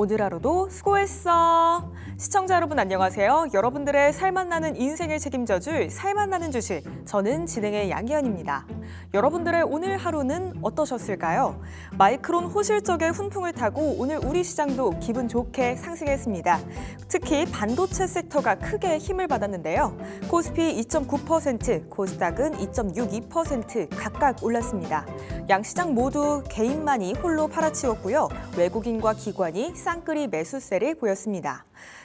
오늘 하루도 수고했어. 시청자 여러분 안녕하세요. 여러분들의 살맛나는 인생의 책임져줄 살맛나는 주식. 저는 진행의 양희연입니다. 여러분들의 오늘 하루는 어떠셨을까요? 마이크론 호실적의 훈풍을 타고 오늘 우리 시장도 기분 좋게 상승했습니다. 특히 반도체 섹터가 크게 힘을 받았는데요. 코스피 2.9%, 코스닥은 2.62% 각각 올랐습니다. 양 시장 모두 개인만이 홀로 팔아치웠고요. 외국인과 기관이 쌍끌이 매수세를 보였습니다.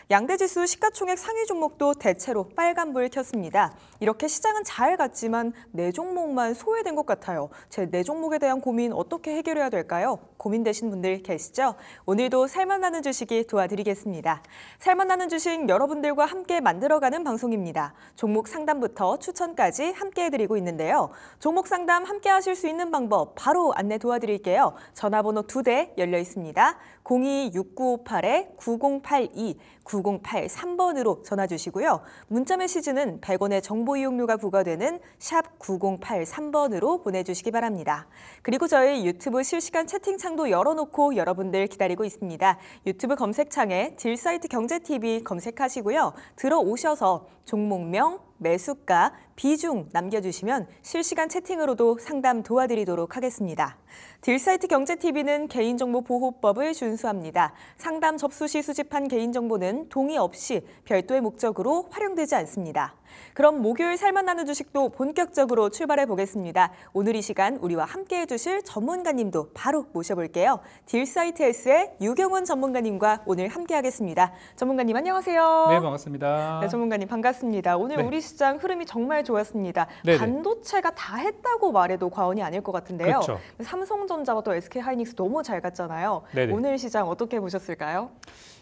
양대지수 시가총액 상위 종목도 대체로 빨간불 켰습니다. 이렇게 시장은 잘 갔지만 내 네 종목만 소외된 것 같아요. 제내 네 종목에 대한 고민 어떻게 해결해야 될까요? 고민되신 분들 계시죠? 오늘도 살만나는 주식이 도와드리겠습니다. 살만나는 주식 여러분들과 함께 만들어가는 방송입니다. 종목 상담부터 추천까지 함께 해드리고 있는데요. 종목 상담 함께 하실 수 있는 방법 바로 안내 도와드릴게요. 전화번호 두 대 열려 있습니다. 026958-9082, 9083번으로 전화 주시고요. 문자 메시지는 100원의 정보 이용료가 부과되는 샵 9083번으로 보내주시기 바랍니다. 그리고 저희 유튜브 실시간 채팅창도 열어놓고 여러분들 기다리고 있습니다. 유튜브 검색창에 질사이트 경제TV 검색하시고요. 들어오셔서 종목명, 매수가, 비중 남겨주시면 실시간 채팅으로도 상담 도와드리도록 하겠습니다. 딜사이트 경제TV는 개인정보보호법을 준수합니다. 상담 접수 시 수집한 개인정보는 동의 없이 별도의 목적으로 활용되지 않습니다. 그럼 목요일 살맛 나는 주식도 본격적으로 출발해 보겠습니다. 오늘 이 시간 우리와 함께 해주실 전문가님도 바로 모셔볼게요. 딜사이트S의 유경훈 전문가님과 오늘 함께하겠습니다. 전문가님 안녕하세요. 네, 반갑습니다. 네, 전문가님 반갑습니다. 오늘 네. 우리 시장 흐름이 정말 좋았습니다. 네네. 반도체가 다 했다고 말해도 과언이 아닐 것 같은데요. 그렇죠. 삼성전자와 또 SK하이닉스 너무 잘 갔잖아요. 네네. 오늘 시장 어떻게 보셨을까요?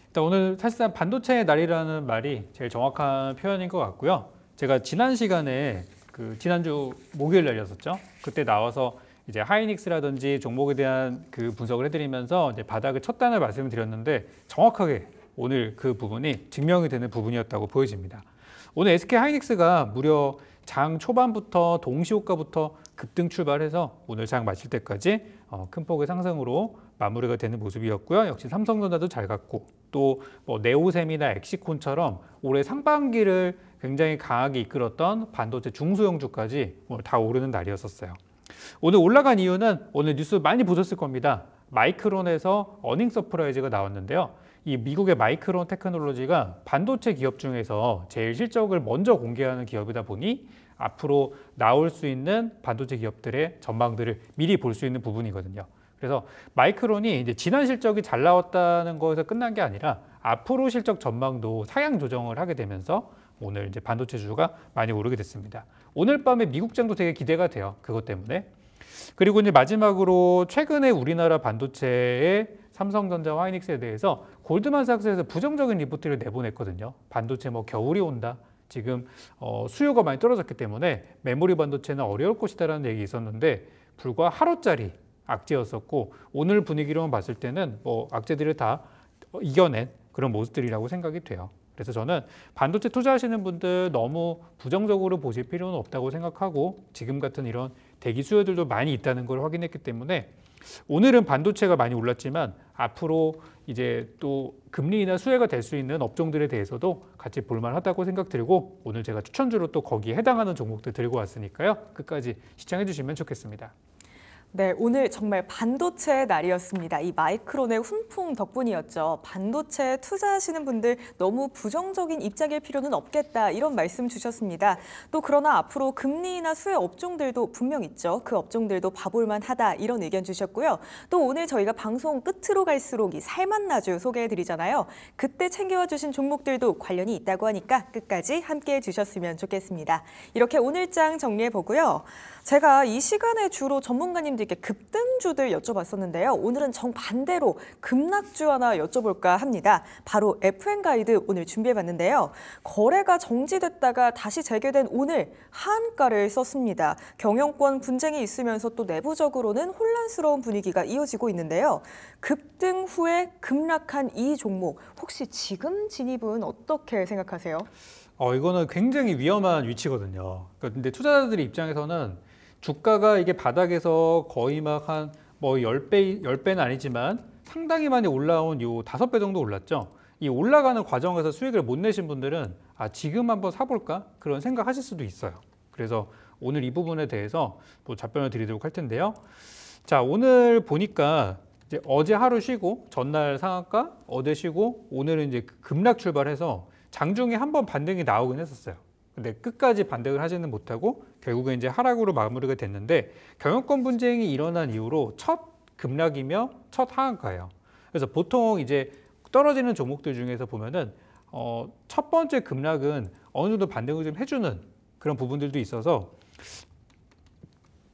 일단 오늘 사실상 반도체의 날이라는 말이 제일 정확한 표현인 것 같고요. 제가 지난 시간에 그 지난주 목요일 날이었었죠. 그때 나와서 이제 하이닉스라든지 종목에 대한 그 분석을 해드리면서 이제 바닥을 쳤다는 말씀을 드렸는데 정확하게 오늘 그 부분이 증명이 되는 부분이었다고 보여집니다. 오늘 SK 하이닉스가 무려 장 초반부터 동시호가부터 급등 출발해서 오늘 장 마칠 때까지 어, 큰 폭의 상승으로 마무리가 되는 모습이었고요. 역시 삼성전자도 잘 갔고 또 뭐 네오셈이나 엑시콘처럼 올해 상반기를 굉장히 강하게 이끌었던 반도체 중소형주까지 뭐 다 오르는 날이었었어요. 오늘 올라간 이유는 오늘 뉴스 많이 보셨을 겁니다. 마이크론에서 어닝 서프라이즈가 나왔는데요. 이 미국의 마이크론 테크놀로지가 반도체 기업 중에서 제일 실적을 먼저 공개하는 기업이다 보니 앞으로 나올 수 있는 반도체 기업들의 전망들을 미리 볼 수 있는 부분이거든요. 그래서 마이크론이 이제 지난 실적이 잘 나왔다는 거에서 끝난 게 아니라 앞으로 실적 전망도 상향 조정을 하게 되면서 오늘 이제 반도체 주가 많이 오르게 됐습니다. 오늘 밤에 미국장도 되게 기대가 돼요. 그것 때문에. 그리고 이제 마지막으로 최근에 우리나라 반도체의 삼성전자와 이닉스에 대해서 골드만삭스에서 부정적인 리포트를 내보냈거든요. 반도체 뭐 겨울이 온다. 지금 어, 수요가 많이 떨어졌기 때문에 메모리 반도체는 어려울 것이다라는 얘기 있었는데 불과 하루짜리 악재였었고 오늘 분위기로만 봤을 때는 뭐 악재들을 다 이겨낸 그런 모습들이라고 생각이 돼요. 그래서 저는 반도체 투자하시는 분들 너무 부정적으로 보실 필요는 없다고 생각하고 지금 같은 이런 대기 수요들도 많이 있다는 걸 확인했기 때문에 오늘은 반도체가 많이 올랐지만 앞으로 이제 또 금리 나 수혜가 될 수 있는 업종들에 대해서도 같이 볼만하다고 생각드리고 오늘 제가 추천주로 또 거기에 해당하는 종목들 들고 왔으니까요. 끝까지 시청해 주시면 좋겠습니다. 네, 오늘 정말 반도체의 날이었습니다. 이 마이크론의 훈풍 덕분이었죠. 반도체에 투자하시는 분들 너무 부정적인 입장일 필요는 없겠다 이런 말씀 주셨습니다. 또 그러나 앞으로 금리나 수혜 업종들도 분명 있죠. 그 업종들도 봐볼만하다 이런 의견 주셨고요. 또 오늘 저희가 방송 끝으로 갈수록 이 살맛 나주 소개해드리잖아요. 그때 챙겨와 주신 종목들도 관련이 있다고 하니까 끝까지 함께해 주셨으면 좋겠습니다. 이렇게 오늘장 정리해보고요. 제가 이 시간에 주로 전문가님들께 급등주들 여쭤봤었는데요. 오늘은 정반대로 급락주 하나 여쭤볼까 합니다. 바로 FN 가이드 오늘 준비해봤는데요. 거래가 정지됐다가 다시 재개된 오늘 한가를 썼습니다. 경영권 분쟁이 있으면서 또 내부적으로는 혼란스러운 분위기가 이어지고 있는데요. 급등 후에 급락한 이 종목 혹시 지금 진입은 어떻게 생각하세요? 어, 이거는 굉장히 위험한 위치거든요. 그런데 그러니까 투자자들의 입장에서는 주가가 이게 바닥에서 거의 막 한 뭐 10배, 10배는 아니지만 상당히 많이 올라온 요 5배 정도 올랐죠. 이 올라가는 과정에서 수익을 못 내신 분들은 아, 지금 한번 사볼까? 그런 생각 하실 수도 있어요. 그래서 오늘 이 부분에 대해서 또 답변을 드리도록 할 텐데요. 자, 오늘 보니까 이제 어제 하루 쉬고 전날 상한가, 어제 쉬고 오늘은 이제 그 급락 출발해서 장중에 한 번 반등이 나오긴 했었어요. 근데 끝까지 반등을 하지는 못하고 결국에 이제 하락으로 마무리가 됐는데 경영권 분쟁이 일어난 이후로 첫 급락이며 첫 하한가예요. 그래서 보통 이제 떨어지는 종목들 중에서 보면은 어, 첫 번째 급락은 어느 정도 반등을 좀 해주는 그런 부분들도 있어서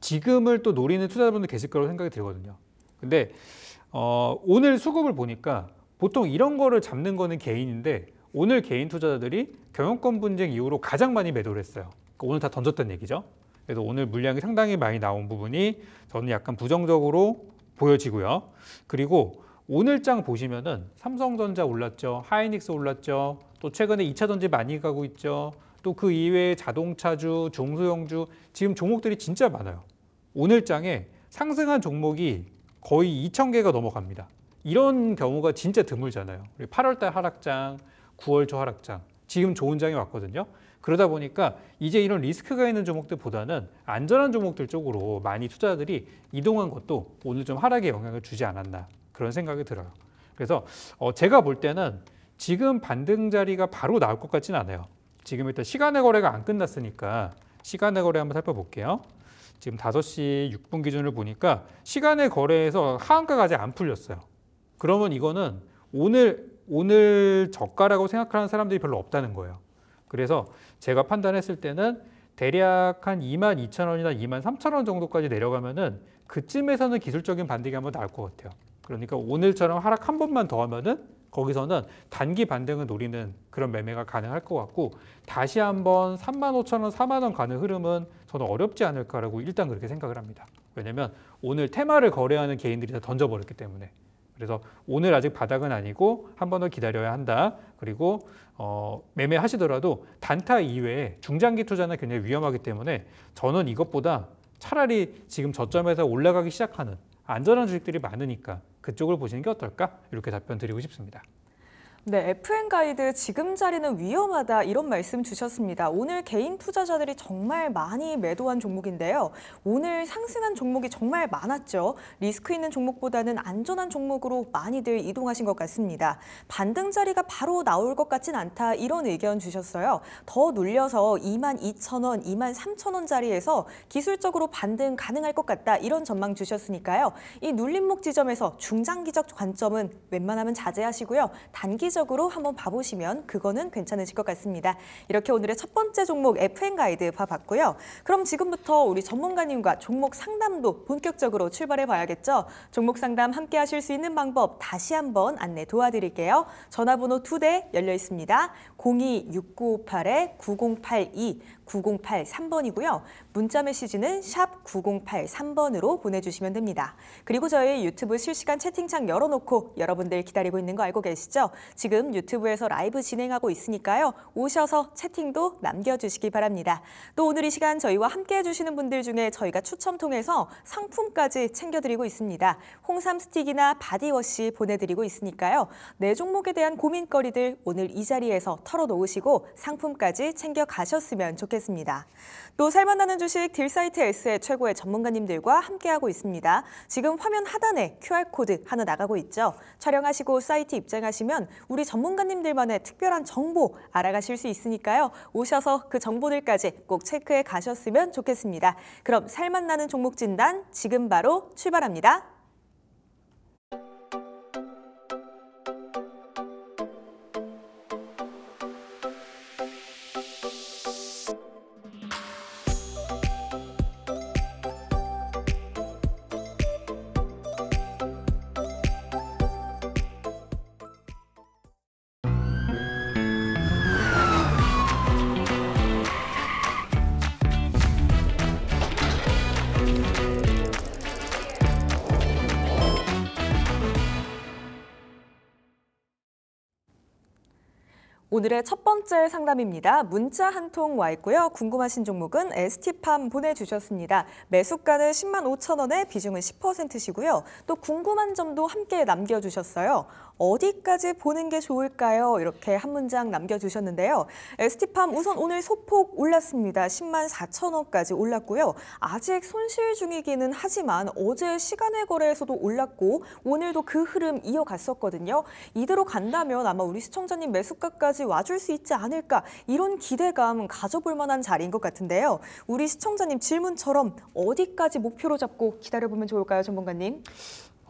지금을 또 노리는 투자자분들 계실 거라고 생각이 들거든요. 근데 어, 오늘 수급을 보니까 보통 이런 거를 잡는 거는 개인인데 오늘 개인 투자자들이 경영권 분쟁 이후로 가장 많이 매도를 했어요. 그러니까 오늘 다던졌다 얘기죠. 그래서 오늘 물량이 상당히 많이 나온 부분이 저는 약간 부정적으로 보여지고요. 그리고 오늘 장 보시면은 삼성전자 올랐죠. 하이닉스 올랐죠. 또 최근에 2차 전지 많이 가고 있죠. 또 그 이외에 자동차주, 중소형주 지금 종목들이 진짜 많아요. 오늘 장에 상승한 종목이 거의 2천 개가 넘어갑니다. 이런 경우가 진짜 드물잖아요. 8월달 하락장, 9월 초 하락장, 지금 좋은 장이 왔거든요. 그러다 보니까 이제 이런 리스크가 있는 종목들보다는 안전한 종목들 쪽으로 많이 투자들이 이동한 것도 오늘 좀 하락에 영향을 주지 않았나 그런 생각이 들어요. 그래서 어 제가 볼 때는 지금 반등 자리가 바로 나올 것 같지는 않아요. 지금 일단 시간의 거래가 안 끝났으니까 시간의 거래 한번 살펴볼게요. 지금 5시 6분 기준을 보니까 시간의 거래에서 하한가가 아직 안 풀렸어요. 그러면 이거는 오늘 오늘 저가라고 생각하는 사람들이 별로 없다는 거예요. 그래서 제가 판단했을 때는 대략 한 2만 2천 원이나 2만 3천 원 정도까지 내려가면은 그쯤에서는 기술적인 반등이 한번 나올 것 같아요. 그러니까 오늘처럼 하락 한 번만 더 하면은 거기서는 단기 반등을 노리는 그런 매매가 가능할 것 같고 다시 한번 3만 5천 원, 4만 원 가는 흐름은 저는 어렵지 않을까라고 일단 그렇게 생각을 합니다. 왜냐하면 오늘 테마를 거래하는 개인들이 다 던져버렸기 때문에 그래서 오늘 아직 바닥은 아니고 한 번 더 기다려야 한다. 그리고 어, 매매하시더라도 단타 이외에 중장기 투자는 굉장히 위험하기 때문에 저는 이것보다 차라리 지금 저점에서 올라가기 시작하는 안전한 주식들이 많으니까 그쪽을 보시는 게 어떨까? 이렇게 답변 드리고 싶습니다. 네, FN 가이드 지금 자리는 위험하다 이런 말씀 주셨습니다. 오늘 개인 투자자들이 정말 많이 매도한 종목인데요. 오늘 상승한 종목이 정말 많았죠. 리스크 있는 종목보다는 안전한 종목으로 많이들 이동하신 것 같습니다. 반등 자리가 바로 나올 것 같진 않다 이런 의견 주셨어요. 더 눌려서 22,000원, 23,000원 자리에서 기술적으로 반등 가능할 것 같다 이런 전망 주셨으니까요. 이 눌림목 지점에서 중장기적 관점은 웬만하면 자제하시고요. 단기적 구체적으로 한번 봐보시면 그거는 괜찮으실 것 같습니다. 이렇게 오늘의 첫 번째 종목 FN 가이드 봐봤고요. 그럼 지금부터 우리 전문가님과 종목 상담도 본격적으로 출발해 봐야겠죠. 종목 상담 함께 하실 수 있는 방법 다시 한번 안내 도와드릴게요. 전화번호 두 대 열려 있습니다. 0 2 6 9 5 8 9 0 8 2 9083번이고요. 문자 메시지는 샵 9083번으로 보내주시면 됩니다. 그리고 저희 유튜브 실시간 채팅창 열어놓고 여러분들 기다리고 있는 거 알고 계시죠? 지금 유튜브에서 라이브 진행하고 있으니까요. 오셔서 채팅도 남겨주시기 바랍니다. 또 오늘 이 시간 저희와 함께 해주시는 분들 중에 저희가 추첨 통해서 상품까지 챙겨드리고 있습니다. 홍삼 스틱이나 바디워시 보내드리고 있으니까요. 내 네 종목에 대한 고민거리들 오늘 이 자리에서 털어놓으시고 상품까지 챙겨가셨으면 좋겠습니다. 분석했습니다. 또 살만나는 주식 딜사이트 S의 최고의 전문가님들과 함께하고 있습니다. 지금 화면 하단에 QR코드 하나 나가고 있죠. 촬영하시고 사이트 입장하시면 우리 전문가님들만의 특별한 정보 알아가실 수 있으니까요. 오셔서 그 정보들까지 꼭 체크해 가셨으면 좋겠습니다. 그럼 살만나는 종목 진단 지금 바로 출발합니다. 오늘의 첫 번째 상담입니다. 문자 한 통 와 있고요. 궁금하신 종목은 에스티팜 보내주셨습니다. 매수가는 10만 5천 원에 비중은 10%시고요. 또 궁금한 점도 함께 남겨주셨어요. 어디까지 보는 게 좋을까요? 이렇게 한 문장 남겨주셨는데요. 에 스티팜 우선 오늘 소폭 올랐습니다. 10만 4천 원까지 올랐고요. 아직 손실 중이기는 하지만 어제 시간의 거래에서도 올랐고 오늘도 그 흐름 이어갔었거든요. 이대로 간다면 아마 우리 시청자님 매수가까지 와줄 수 있지 않을까 이런 기대감 가져볼 만한 자리인 것 같은데요. 우리 시청자님 질문처럼 어디까지 목표로 잡고 기다려보면 좋을까요, 전문가님?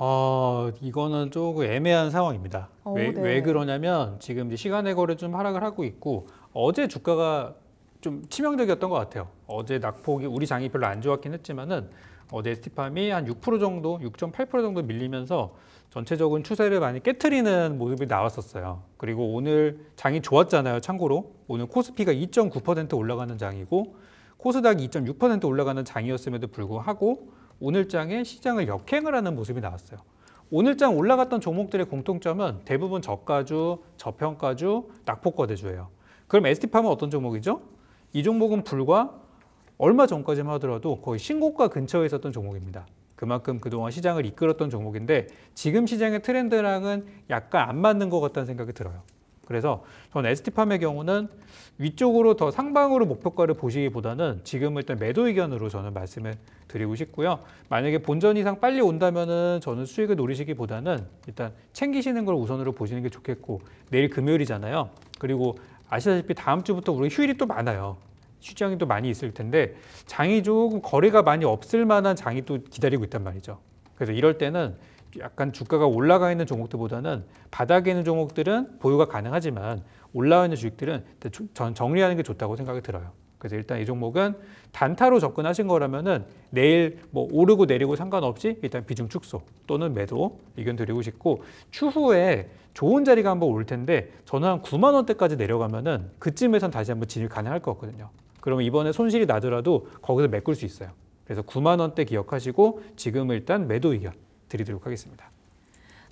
어, 이거는 조금 애매한 상황입니다. 오, 어, 왜, 네. 왜 그러냐면 지금 이제 시간의 거래 좀 하락을 하고 있고 어제 주가가 좀 치명적이었던 것 같아요. 어제 낙폭이 우리 장이 별로 안 좋았긴 했지만은 어제 스티팜이 한 6% 정도, 6.8% 정도 밀리면서 전체적인 추세를 많이 깨트리는 모습이 나왔었어요. 그리고 오늘 장이 좋았잖아요. 참고로 오늘 코스피가 2.9% 올라가는 장이고 코스닥이 2.6% 올라가는 장이었음에도 불구하고 오늘장에 시장을 역행을 하는 모습이 나왔어요. 오늘장 올라갔던 종목들의 공통점은 대부분 저가주, 저평가주, 낙폭거대주예요. 그럼 ST팜은 어떤 종목이죠? 이 종목은 불과 얼마 전까지만 하더라도 거의 신고가 근처에 있었던 종목입니다. 그만큼 그동안 시장을 이끌었던 종목인데 지금 시장의 트렌드랑은 약간 안 맞는 것 같다는 생각이 들어요. 그래서 저는 s t 팜의 경우는 위쪽으로 더 상방으로 목표가를 보시기보다는 지금 일단 매도 의견으로 저는 말씀을 드리고 싶고요. 만약에 본전 이상 빨리 온다면은 저는 수익을 노리시기보다는 일단 챙기시는 걸 우선으로 보시는 게 좋겠고 내일 금요일이잖아요. 그리고 아시다시피 다음 주부터 우리 휴일이 또 많아요. 시장이 또 많이 있을 텐데 장이 조금 거래가 많이 없을 만한 장이 또 기다리고 있단 말이죠. 그래서 이럴 때는 약간 주가가 올라가 있는 종목들보다는 바닥에 있는 종목들은 보유가 가능하지만 올라와 있는 주식들은 정리하는 게 좋다고 생각이 들어요. 그래서 일단 이 종목은 단타로 접근하신 거라면은 내일 뭐 오르고 내리고 상관없이 일단 비중 축소 또는 매도 의견 드리고 싶고 추후에 좋은 자리가 한번 올 텐데 저는 한 9만 원대까지 내려가면은 그쯤에선 다시 한번 진입 가능할 것 같거든요. 그러면 이번에 손실이 나더라도 거기서 메꿀 수 있어요. 그래서 9만 원대 기억하시고 지금 일단 매도 의견 드리도록 하겠습니다.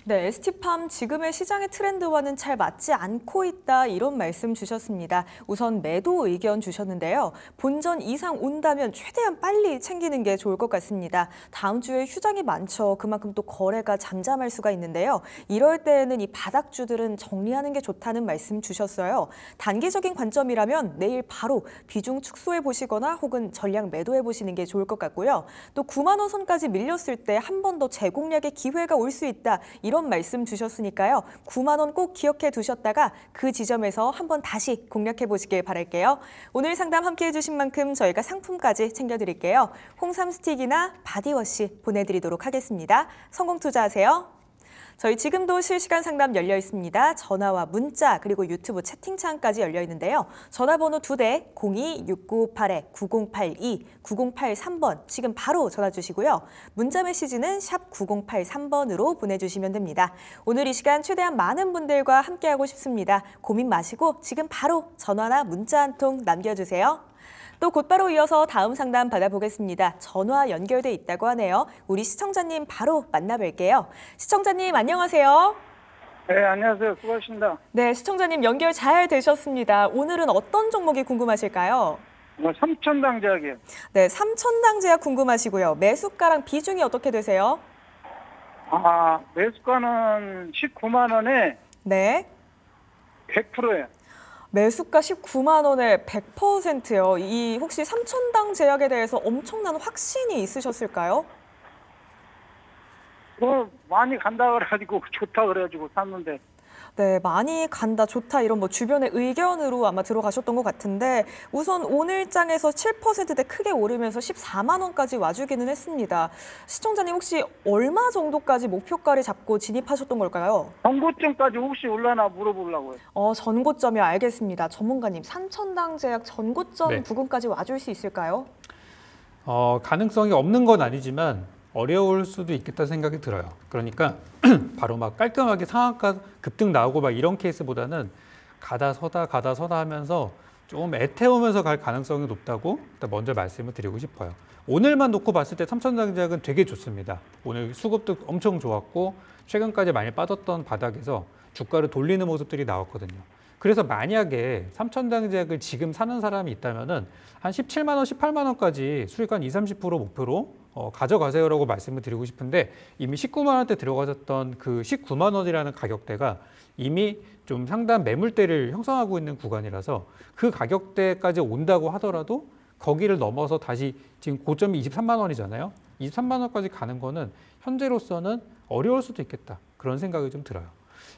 네, 에스티팜 지금의 시장의 트렌드와는 잘 맞지 않고 있다 이런 말씀 주셨습니다. 우선 매도 의견 주셨는데요. 본전 이상 온다면 최대한 빨리 챙기는 게 좋을 것 같습니다. 다음 주에 휴장이 많죠. 그만큼 또 거래가 잠잠할 수가 있는데요. 이럴 때에는 이 바닥주들은 정리하는 게 좋다는 말씀 주셨어요. 단기적인 관점이라면 내일 바로 비중 축소해 보시거나 혹은 전량 매도해 보시는 게 좋을 것 같고요. 또 9만 원 선까지 밀렸을 때 한 번 더 재공략의 기회가 올 수 있다. 이런 이런 말씀 주셨으니까요. 9만 원 꼭 기억해 두셨다가 그 지점에서 한번 다시 공략해 보시길 바랄게요. 오늘 상담 함께해 주신 만큼 저희가 상품까지 챙겨드릴게요. 홍삼 스틱이나 바디워시 보내드리도록 하겠습니다. 성공 투자하세요. 저희 지금도 실시간 상담 열려 있습니다. 전화와 문자 그리고 유튜브 채팅창까지 열려 있는데요. 전화번호 두 대 02-698-9082, 9083번 지금 바로 전화 주시고요. 문자 메시지는 샵 9083번으로 보내주시면 됩니다. 오늘 이 시간 최대한 많은 분들과 함께하고 싶습니다. 고민 마시고 지금 바로 전화나 문자 한 통 남겨주세요. 또 곧바로 이어서 다음 상담 받아보겠습니다. 전화 연결돼 있다고 하네요. 우리 시청자님 바로 만나뵐게요. 시청자님 안녕하세요. 네, 안녕하세요. 수고하십니다. 네, 시청자님 연결 잘 되셨습니다. 오늘은 어떤 종목이 궁금하실까요? 뭐 삼천당 제약이요. 네, 삼천당 제약 궁금하시고요. 매수가랑 비중이 어떻게 되세요? 아, 매수가는 19만 원에 네. 100%예요. 매수가 19만 원에 100%요. 이 혹시 삼천당 제약에 대해서 엄청난 확신이 있으셨을까요? 뭐 많이 간다 그래가지고 좋다 그래가지고 샀는데 네, 많이 간다, 좋다 이런 뭐 주변의 의견으로 아마 들어가셨던 것 같은데 우선 오늘장에서 7%대 크게 오르면서 14만 원까지 와주기는 했습니다. 시청자님 혹시 얼마 정도까지 목표가를 잡고 진입하셨던 걸까요? 전고점까지 혹시 올라나 물어보려고요. 어, 전고점이 알겠습니다. 전문가님, 삼천당 제약 전고점 네. 부근까지 와줄 수 있을까요? 어, 가능성이 없는 건 아니지만 어려울 수도 있겠다 생각이 들어요. 그러니까 바로 막 깔끔하게 상한가 급등 나오고 막 이런 케이스보다는 가다 서다 가다 서다 하면서 좀 애태우면서 갈 가능성이 높다고 먼저 말씀을 드리고 싶어요. 오늘만 놓고 봤을 때 삼천장작은 되게 좋습니다. 오늘 수급도 엄청 좋았고 최근까지 많이 빠졌던 바닥에서 주가를 돌리는 모습들이 나왔거든요. 그래서 만약에 삼천당작을 지금 사는 사람이 있다면은 한 17만 원, 18만 원까지 수익 한 2, 30% 목표로 어, 가져가세요라고 말씀을 드리고 싶은데 이미 19만 원대 들어가셨던 그 19만 원이라는 가격대가 이미 좀 상단 매물대를 형성하고 있는 구간이라서 그 가격대까지 온다고 하더라도 거기를 넘어서 다시 지금 고점이 23만 원이잖아요. 23만 원까지 가는 거는 현재로서는 어려울 수도 있겠다. 그런 생각이 좀 들어요.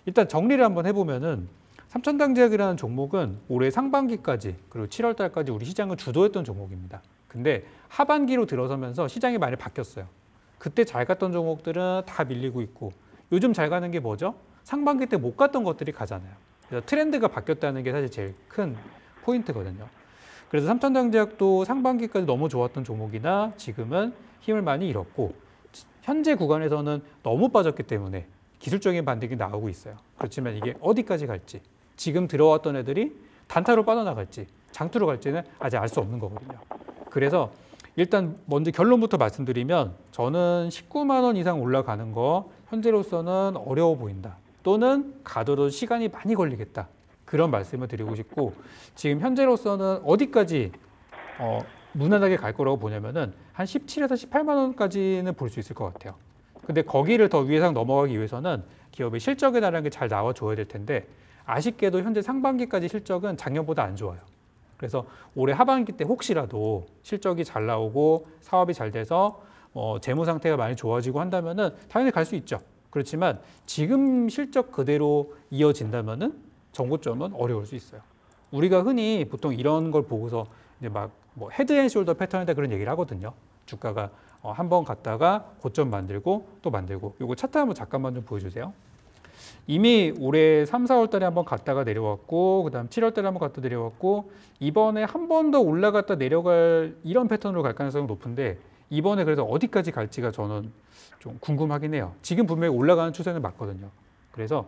일단 정리를 한번 해보면은 삼천당제약이라는 종목은 올해 상반기까지 그리고 7월 달까지 우리 시장을 주도했던 종목입니다. 근데 하반기로 들어서면서 시장이 많이 바뀌었어요. 그때 잘 갔던 종목들은 다 밀리고 있고 요즘 잘 가는 게 뭐죠? 상반기 때 못 갔던 것들이 가잖아요. 그래서 트렌드가 바뀌었다는 게 사실 제일 큰 포인트거든요. 그래서 삼천당제약도 상반기까지 너무 좋았던 종목이나 지금은 힘을 많이 잃었고 현재 구간에서는 너무 빠졌기 때문에 기술적인 반등이 나오고 있어요. 그렇지만 이게 어디까지 갈지 지금 들어왔던 애들이 단타로 빠져나갈지 장투로 갈지는 아직 알 수 없는 거거든요. 그래서 일단 먼저 결론부터 말씀드리면 저는 19만 원 이상 올라가는 거 현재로서는 어려워 보인다. 또는 가도라도 시간이 많이 걸리겠다. 그런 말씀을 드리고 싶고 지금 현재로서는 어디까지 어, 무난하게 갈 거라고 보냐면은 한 17에서 18만 원까지는 볼 수 있을 것 같아요. 근데 거기를 더 위상 에 넘어가기 위해서는 기업의 실적에 대한 게잘 나와줘야 될 텐데 아쉽게도 현재 상반기까지 실적은 작년보다 안 좋아요. 그래서 올해 하반기 때 혹시라도 실적이 잘 나오고 사업이 잘 돼서 어, 재무 상태가 많이 좋아지고 한다면은 당연히 갈 수 있죠. 그렇지만 지금 실적 그대로 이어진다면은 정고점은 어려울 수 있어요. 우리가 흔히 보통 이런 걸 보고서 이제 막뭐 헤드앤숄더 패턴이다 그런 얘기를 하거든요. 주가가 어, 한번 갔다가 고점 만들고 또 만들고. 이거 차트 한번 잠깐만 좀 보여주세요. 이미 올해 3, 4월 달에 한번 갔다가 내려왔고 그다음 7월 달에 한번 갔다 내려왔고 이번에 한 번 더 올라갔다 내려갈 이런 패턴으로 갈 가능성이 높은데 이번에 그래서 어디까지 갈지가 저는 좀 궁금하긴 해요. 지금 분명히 올라가는 추세는 맞거든요. 그래서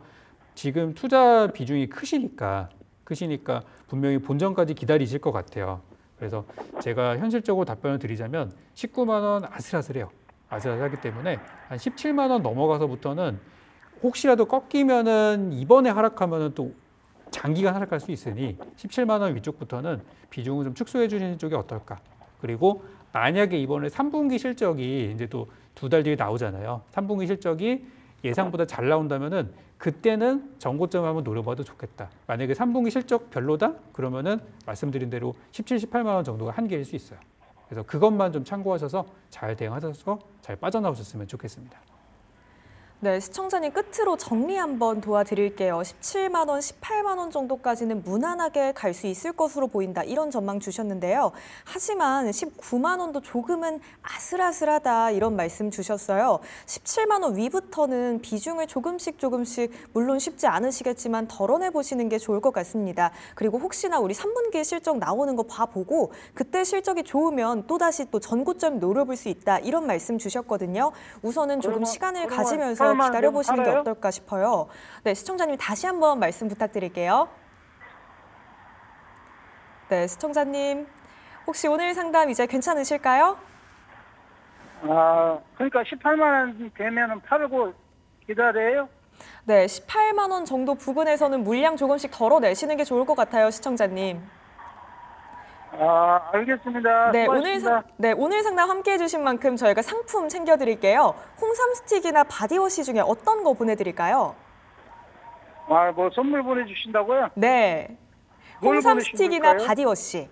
지금 투자 비중이 크시니까 크시니까 분명히 본전까지 기다리실 것 같아요. 그래서 제가 현실적으로 답변을 드리자면 19만 원 아슬아슬해요. 아슬아슬하기 때문에 한 17만 원 넘어가서부터는 혹시라도 꺾이면은 이번에 하락하면은 또 장기간 하락할 수 있으니 17만 원 위쪽부터는 비중을 좀 축소해 주시는 쪽이 어떨까. 그리고 만약에 이번에 3분기 실적이 이제 또 두 달 뒤에 나오잖아요. 3분기 실적이 예상보다 잘 나온다면은 그때는 전고점을 한번 노려봐도 좋겠다. 만약에 3분기 실적 별로다? 그러면은 말씀드린 대로 17, 18만 원 정도가 한계일 수 있어요. 그래서 그것만 좀 참고하셔서 잘 대응하셔서 잘 빠져나오셨으면 좋겠습니다. 네, 시청자님 끝으로 정리 한번 도와드릴게요. 17만 원, 18만 원 정도까지는 무난하게 갈 수 있을 것으로 보인다. 이런 전망 주셨는데요. 하지만 19만 원도 조금은 아슬아슬하다 이런 말씀 주셨어요. 17만 원 위부터는 비중을 조금씩 조금씩 물론 쉽지 않으시겠지만 덜어내 보시는 게 좋을 것 같습니다. 그리고 혹시나 우리 3분기 실적 나오는 거 봐보고 그때 실적이 좋으면 또다시 또 전고점 노려볼 수 있다. 이런 말씀 주셨거든요. 우선은 조금 그러면, 시간을 그러면, 가지면서 기다려보시는 게 어떨까 싶어요. 네, 시청자님 다시 한번 말씀 부탁드릴게요. 네, 시청자님 혹시 오늘 상담 이제 괜찮으실까요? 아, 그러니까 18만 원 되면 팔고 기다려요? 네, 18만 원 정도 부근에서는 물량 조금씩 덜어내시는 게 좋을 것 같아요, 시청자님. 아, 알겠습니다. 네, 오늘, 네, 오늘 상담 함께 해주신 만큼 저희가 상품 챙겨드릴게요. 홍삼 스틱이나 바디워시 중에 어떤 거 보내드릴까요? 아, 뭐 선물 보내주신다고요? 네. 홍삼 스틱이나 바디워시.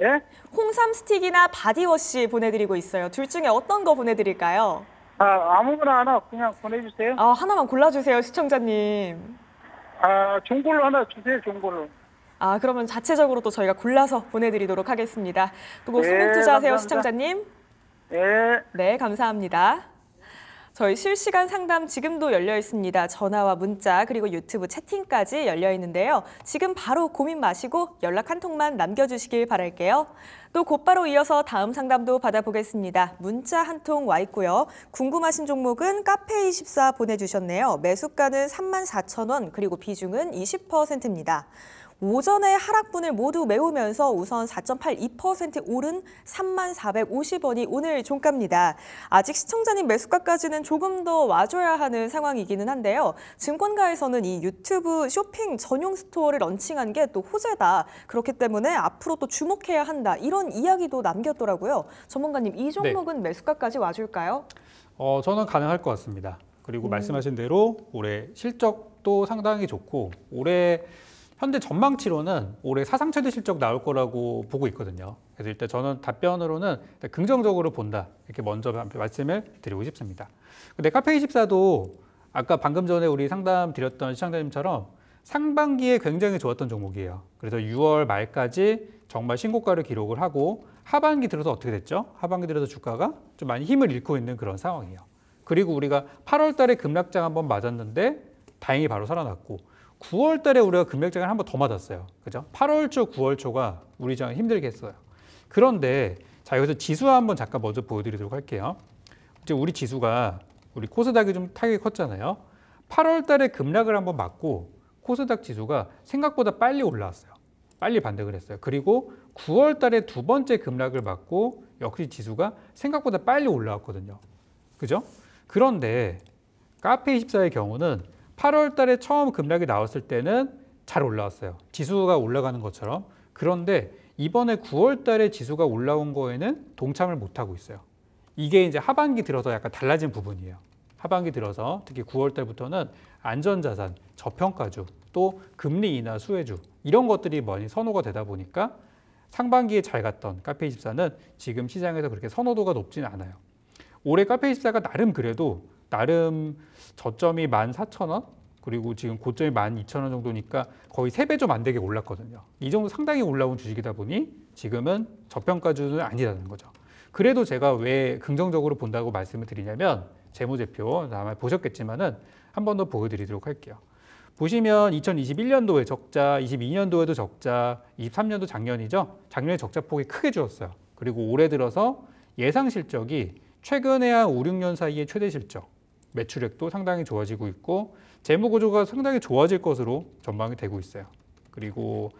예? 홍삼 스틱이나 바디워시 보내드리고 있어요. 둘 중에 어떤 거 보내드릴까요? 아, 아무거나 하나 그냥 보내주세요. 아, 하나만 골라주세요, 시청자님. 아, 종골로 하나 주세요, 종골로. 아, 그러면 자체적으로 또 저희가 골라서 보내드리도록 하겠습니다. 그리고 네, 수민투자하세요 감사합니다. 시청자님. 네. 네, 감사합니다. 저희 실시간 상담 지금도 열려 있습니다. 전화와 문자 그리고 유튜브 채팅까지 열려 있는데요. 지금 바로 고민 마시고 연락 한 통만 남겨주시길 바랄게요. 또 곧바로 이어서 다음 상담도 받아보겠습니다. 문자 한 통 와 있고요. 궁금하신 종목은 카페24 보내주셨네요. 매수가는 34,000원 그리고 비중은 20%입니다. 오전에 하락분을 모두 메우면서 우선 4.82% 오른 3 4 5 0원이 오늘 종가입니다. 아직 시청자님 매수가까지는 조금 더 와줘야 하는 상황이기는 한데요. 증권가에서는 이 유튜브 쇼핑 전용 스토어를 런칭한 게 또 호재다. 그렇기 때문에 앞으로 또 주목해야 한다. 이런 이야기도 남겼더라고요. 전문가님, 이 네. 종목은 네. 매수가까지 와줄까요? 어, 저는 가능할 것 같습니다. 그리고 음. 말씀하신 대로 올해 실적도 상당히 좋고 올해 현재 전망치로는 올해 사상 최대 실적 나올 거라고 보고 있거든요. 그래서 일단 저는 답변으로는 일단 긍정적으로 본다 이렇게 먼저 말씀을 드리고 싶습니다. 근데 카페24도 아까 방금 전에 우리 상담 드렸던 시청자님처럼 상반기에 굉장히 좋았던 종목이에요. 그래서 6월 말까지 정말 신고가를 기록을 하고 하반기 들어서 어떻게 됐죠? 하반기 들어서 주가가 좀 많이 힘을 잃고 있는 그런 상황이에요. 그리고 우리가 8월 달에 급락장 한 번 맞았는데 다행히 바로 살아났고 9월 달에 우리가 금액장을한번 더 맞았어요. 그죠? 8월 초, 9월 초가 우리 좀 힘들게 했어요. 그런데 자, 여기서 지수 한번 잠깐 먼저 보여드리도록 할게요. 이제 우리 지수가 우리 코스닥이 좀 타격이 컸잖아요. 8월 달에 급락을 한 번 맞고 코스닥 지수가 생각보다 빨리 올라왔어요. 빨리 반등을 했어요. 그리고 9월 달에 두 번째 급락을 맞고 역시 지수가 생각보다 빨리 올라왔거든요. 그죠? 그런데 카페24의 경우는 8월 달에 처음 급락이 나왔을 때는 잘 올라왔어요. 지수가 올라가는 것처럼. 그런데 이번에 9월 달에 지수가 올라온 거에는 동참을 못하고 있어요. 이게 이제 하반기 들어서 약간 달라진 부분이에요. 하반기 들어서 특히 9월 달부터는 안전자산, 저평가주, 또 금리 인하 수혜주 이런 것들이 많이 선호가 되다 보니까 상반기에 잘 갔던 카페24는 지금 시장에서 그렇게 선호도가 높지는 않아요. 올해 카페24가 나름 그래도 나름 저점이 14,000원 그리고 지금 고점이 12,000원 정도니까 거의 3배좀 안 되게 올랐거든요. 이 정도 상당히 올라온 주식이다 보니 지금은 저평가주는 아니라는 거죠. 그래도 제가 왜 긍정적으로 본다고 말씀을 드리냐면 재무제표 아마 보셨겠지만은 한 번 더 보여드리도록 할게요. 보시면 2021년도에 적자, 22년도에도 적자, 23년도 작년이죠. 작년에 적자 폭이 크게 줄었어요. 그리고 올해 들어서 예상 실적이 최근에한 5, 6년 사이에 최대 실적. 매출액도 상당히 좋아지고 있고 재무 구조가 상당히 좋아질 것으로 전망이 되고 있어요. 그리고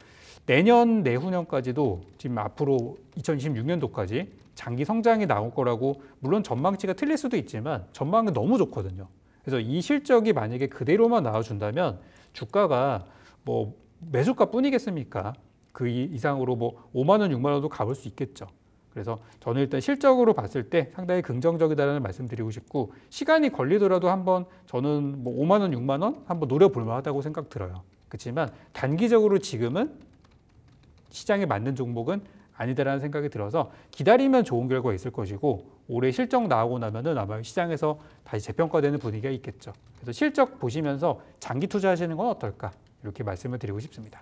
내년 내후년까지도 지금 앞으로 2026년도까지 장기 성장이 나올 거라고 물론 전망치가 틀릴 수도 있지만 전망이 너무 좋거든요. 그래서 이 실적이 만약에 그대로만 나와준다면 주가가 뭐 매수가 뿐이겠습니까? 그 이상으로 뭐 5만 원, 6만 원도 가볼 수 있겠죠. 그래서 저는 일단 실적으로 봤을 때 상당히 긍정적이다라는 말씀드리고 싶고 시간이 걸리더라도 한번 저는 뭐 5만 원, 6만 원 한번 노려볼 만하다고 생각 들어요. 그렇지만 단기적으로 지금은 시장에 맞는 종목은 아니다라는 생각이 들어서 기다리면 좋은 결과가 있을 것이고 올해 실적 나오고 나면은 아마 시장에서 다시 재평가되는 분위기가 있겠죠. 그래서 실적 보시면서 장기 투자하시는 건 어떨까 이렇게 말씀을 드리고 싶습니다.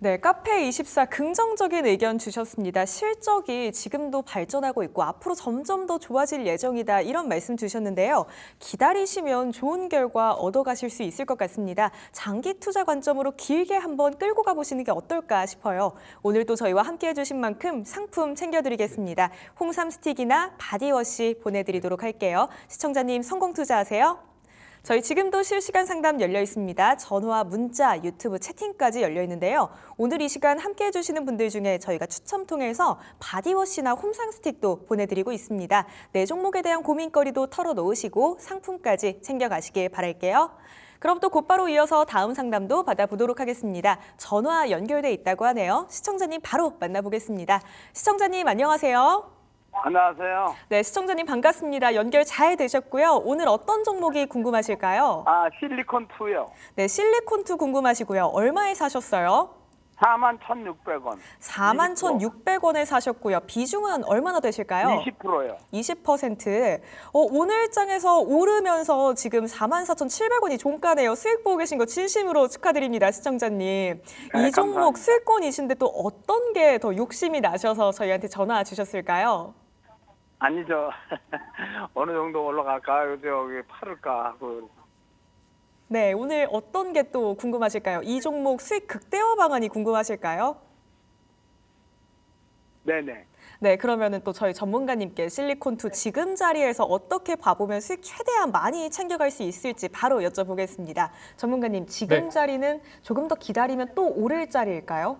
네, 카페24 긍정적인 의견 주셨습니다. 실적이 지금도 발전하고 있고 앞으로 점점 더 좋아질 예정이다 이런 말씀 주셨는데요. 기다리시면 좋은 결과 얻어가실 수 있을 것 같습니다. 장기 투자 관점으로 길게 한번 끌고 가보시는 게 어떨까 싶어요. 오늘도 저희와 함께 해주신 만큼 상품 챙겨드리겠습니다. 홍삼 스틱이나 바디워시 보내드리도록 할게요. 시청자님 성공 투자하세요. 저희 지금도 실시간 상담 열려 있습니다. 전화, 문자, 유튜브 채팅까지 열려 있는데요. 오늘 이 시간 함께 해주시는 분들 중에 저희가 추첨 통해서 바디워시나 홈상 스틱도 보내드리고 있습니다. 내 종목에 대한 고민거리도 털어놓으시고 상품까지 챙겨가시길 바랄게요. 그럼 또 곧바로 이어서 다음 상담도 받아보도록 하겠습니다. 전화 연결돼 있다고 하네요. 시청자님 바로 만나보겠습니다. 시청자님 안녕하세요. 안녕하세요. 네, 시청자님 반갑습니다. 연결 잘 되셨고요. 오늘 어떤 종목이 궁금하실까요? 아, 실리콘2요. 네, 실리콘2 궁금하시고요. 얼마에 사셨어요? 4만 1,600원. 4만 1,600원에 사셨고요. 비중은 얼마나 되실까요? 20%요. 20%. 어, 오늘 장에서 오르면서 지금 4만 4,700원이 종가네요. 수익 보고 계신 거 진심으로 축하드립니다, 시청자님. 네, 이 종목 감사합니다. 수익권이신데 또 어떤 게 더 욕심이 나셔서 저희한테 전화 주셨을까요? 아니죠. 어느 정도 올라갈까, 저기 팔을까 하고. 네, 오늘 어떤 게 또 궁금하실까요? 이 종목 수익 극대화 방안이 궁금하실까요? 네네. 네, 그러면또 저희 전문가님께 실리콘2 지금 자리에서 어떻게 봐보면 수익 최대한 많이 챙겨갈 수 있을지 바로 여쭤보겠습니다. 전문가님, 지금 네. 자리는 조금 더 기다리면 또 오를 자리일까요?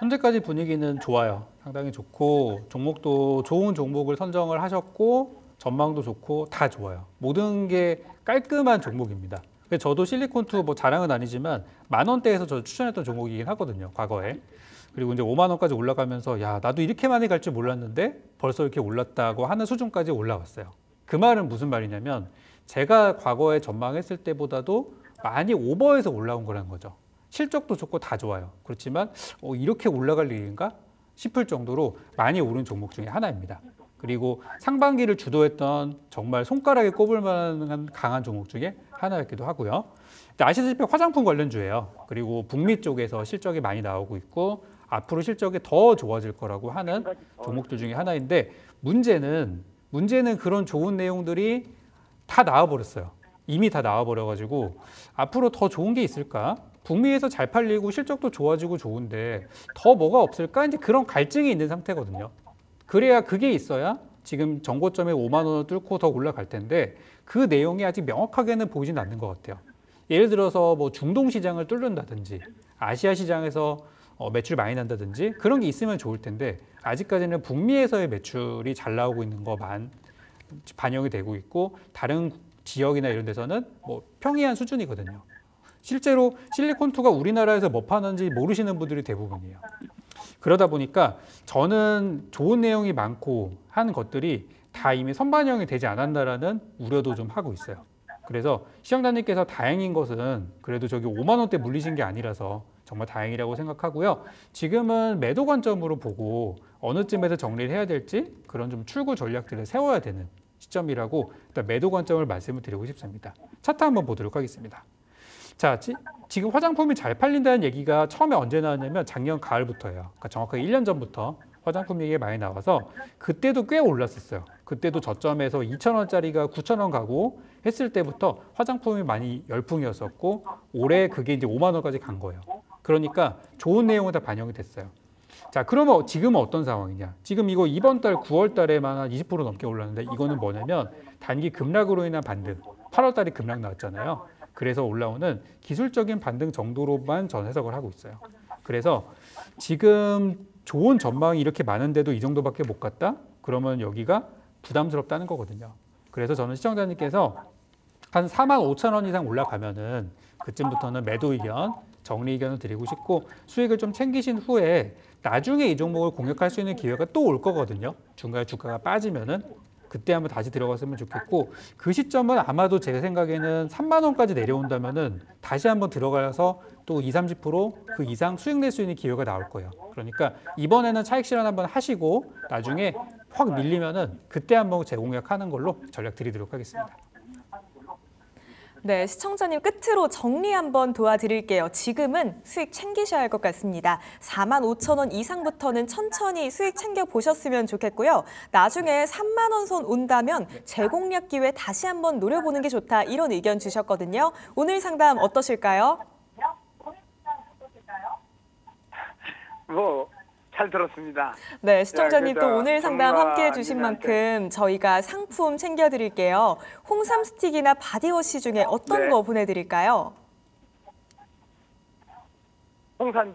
현재까지 분위기는 좋아요. 상당히 좋고 종목도 좋은 종목을 선정을 하셨고 전망도 좋고 다 좋아요. 모든 게 깔끔한 종목입니다. 저도 실리콘투 뭐 자랑은 아니지만 만 원대에서 저 추천했던 종목이긴 하거든요. 과거에. 그리고 이제 5만 원까지 올라가면서 야 나도 이렇게 많이 갈 줄 몰랐는데 벌써 이렇게 올랐다고 하는 수준까지 올라왔어요. 그 말은 무슨 말이냐면 제가 과거에 전망했을 때보다도 많이 오버해서 올라온 거란 거죠. 실적도 좋고 다 좋아요. 그렇지만 어, 이렇게 올라갈 일인가 싶을 정도로 많이 오른 종목 중에 하나입니다. 그리고 상반기를 주도했던 정말 손가락에 꼽을 만한 강한 종목 중에 하나였기도 하고요. 아시다시피 화장품 관련주예요. 그리고 북미 쪽에서 실적이 많이 나오고 있고 앞으로 실적이 더 좋아질 거라고 하는 종목들 중에 하나인데 문제는 문제는 그런 좋은 내용들이 다 나와버렸어요. 이미 다 나와버려가지고 앞으로 더 좋은 게 있을까? 북미에서 잘 팔리고 실적도 좋아지고 좋은데 더 뭐가 없을까? 이제 그런 갈증이 있는 상태거든요. 그래야 그게 있어야 지금 정고점에 5만 원을 뚫고 더 올라갈 텐데 그 내용이 아직 명확하게는 보이진 않는 것 같아요. 예를 들어서 뭐 중동 시장을 뚫는다든지 아시아 시장에서 어, 매출 많이 난다든지 그런 게 있으면 좋을 텐데 아직까지는 북미에서의 매출이 잘 나오고 있는 것만 반영이 되고 있고 다른 지역이나 이런 데서는 뭐 평이한 수준이거든요. 실제로 실리콘투가 우리나라에서 뭐 파는지 모르시는 분들이 대부분이에요. 그러다 보니까 저는 좋은 내용이 많고 한 것들이 다 이미 선반영이 되지 않았나라는 우려도 좀 하고 있어요. 그래서 시청자님께서 다행인 것은 그래도 저기 5만 원대 물리신 게 아니라서 정말 다행이라고 생각하고요. 지금은 매도 관점으로 보고 어느 쯤에서 정리를 해야 될지 그런 좀 출구 전략들을 세워야 되는 시점이라고 일단 매도 관점을 말씀을 드리고 싶습니다. 차트 한번 보도록 하겠습니다. 자, 지, 지금 화장품이 잘 팔린다는 얘기가 처음에 언제 나왔냐면 작년 가을부터예요. 그러니까 정확하게 1년 전부터 화장품 얘기가 많이 나와서 그때도 꽤 올랐었어요. 그때도 저점에서 2,000원짜리가 9,000원 가고 했을 때부터 화장품이 많이 열풍이었었고 올해 그게 이제 5만 원까지 간 거예요. 그러니까 좋은 내용은 다 반영이 됐어요. 자, 그러면 지금은 어떤 상황이냐? 지금 이거 이번 달 9월 달에만 한 20% 넘게 올랐는데 이거는 뭐냐면 단기 급락으로 인한 반등. 8월 달에 급락 나왔잖아요. 그래서 올라오는 기술적인 반등 정도로만 전 해석을 하고 있어요. 그래서 지금 좋은 전망이 이렇게 많은데도 이 정도밖에 못 갔다? 그러면 여기가 부담스럽다는 거거든요. 그래서 저는 시청자님께서 한 4만 5천 원 이상 올라가면은 그쯤부터는 매도 의견, 정리 의견을 드리고 싶고 수익을 좀 챙기신 후에 나중에 이 종목을 공격할수 있는 기회가 또 올 거거든요. 중간에 주가가 빠지면은 그때 한번 다시 들어갔으면 좋겠고 그 시점은 아마도 제 생각에는 3만 원까지 내려온다면은 다시 한번 들어가서 또 20, 30%그 이상 수익 낼 수 있는 기회가 나올 거예요. 그러니까 이번에는 차익 실현 한번 하시고 나중에 확 밀리면은 그때 한번 재공략하는 걸로 전략 드리도록 하겠습니다. 네, 시청자님 끝으로 정리 한번 도와드릴게요. 지금은 수익 챙기셔야 할 것 같습니다. 4만 5천 원 이상부터는 천천히 수익 챙겨 보셨으면 좋겠고요. 나중에 3만 원 선 온다면 재공략 기회 다시 한번 노려보는 게 좋다 이런 의견 주셨거든요. 오늘 상담 어떠실까요? 뭐잘 들었습니다. 네, 시청자님 또 오늘 상담 함께 해주신 만큼 저희가 상품 챙겨드릴게요. 홍삼 스틱이나 바디워시 중에 어떤 네. 거 보내드릴까요? 홍삼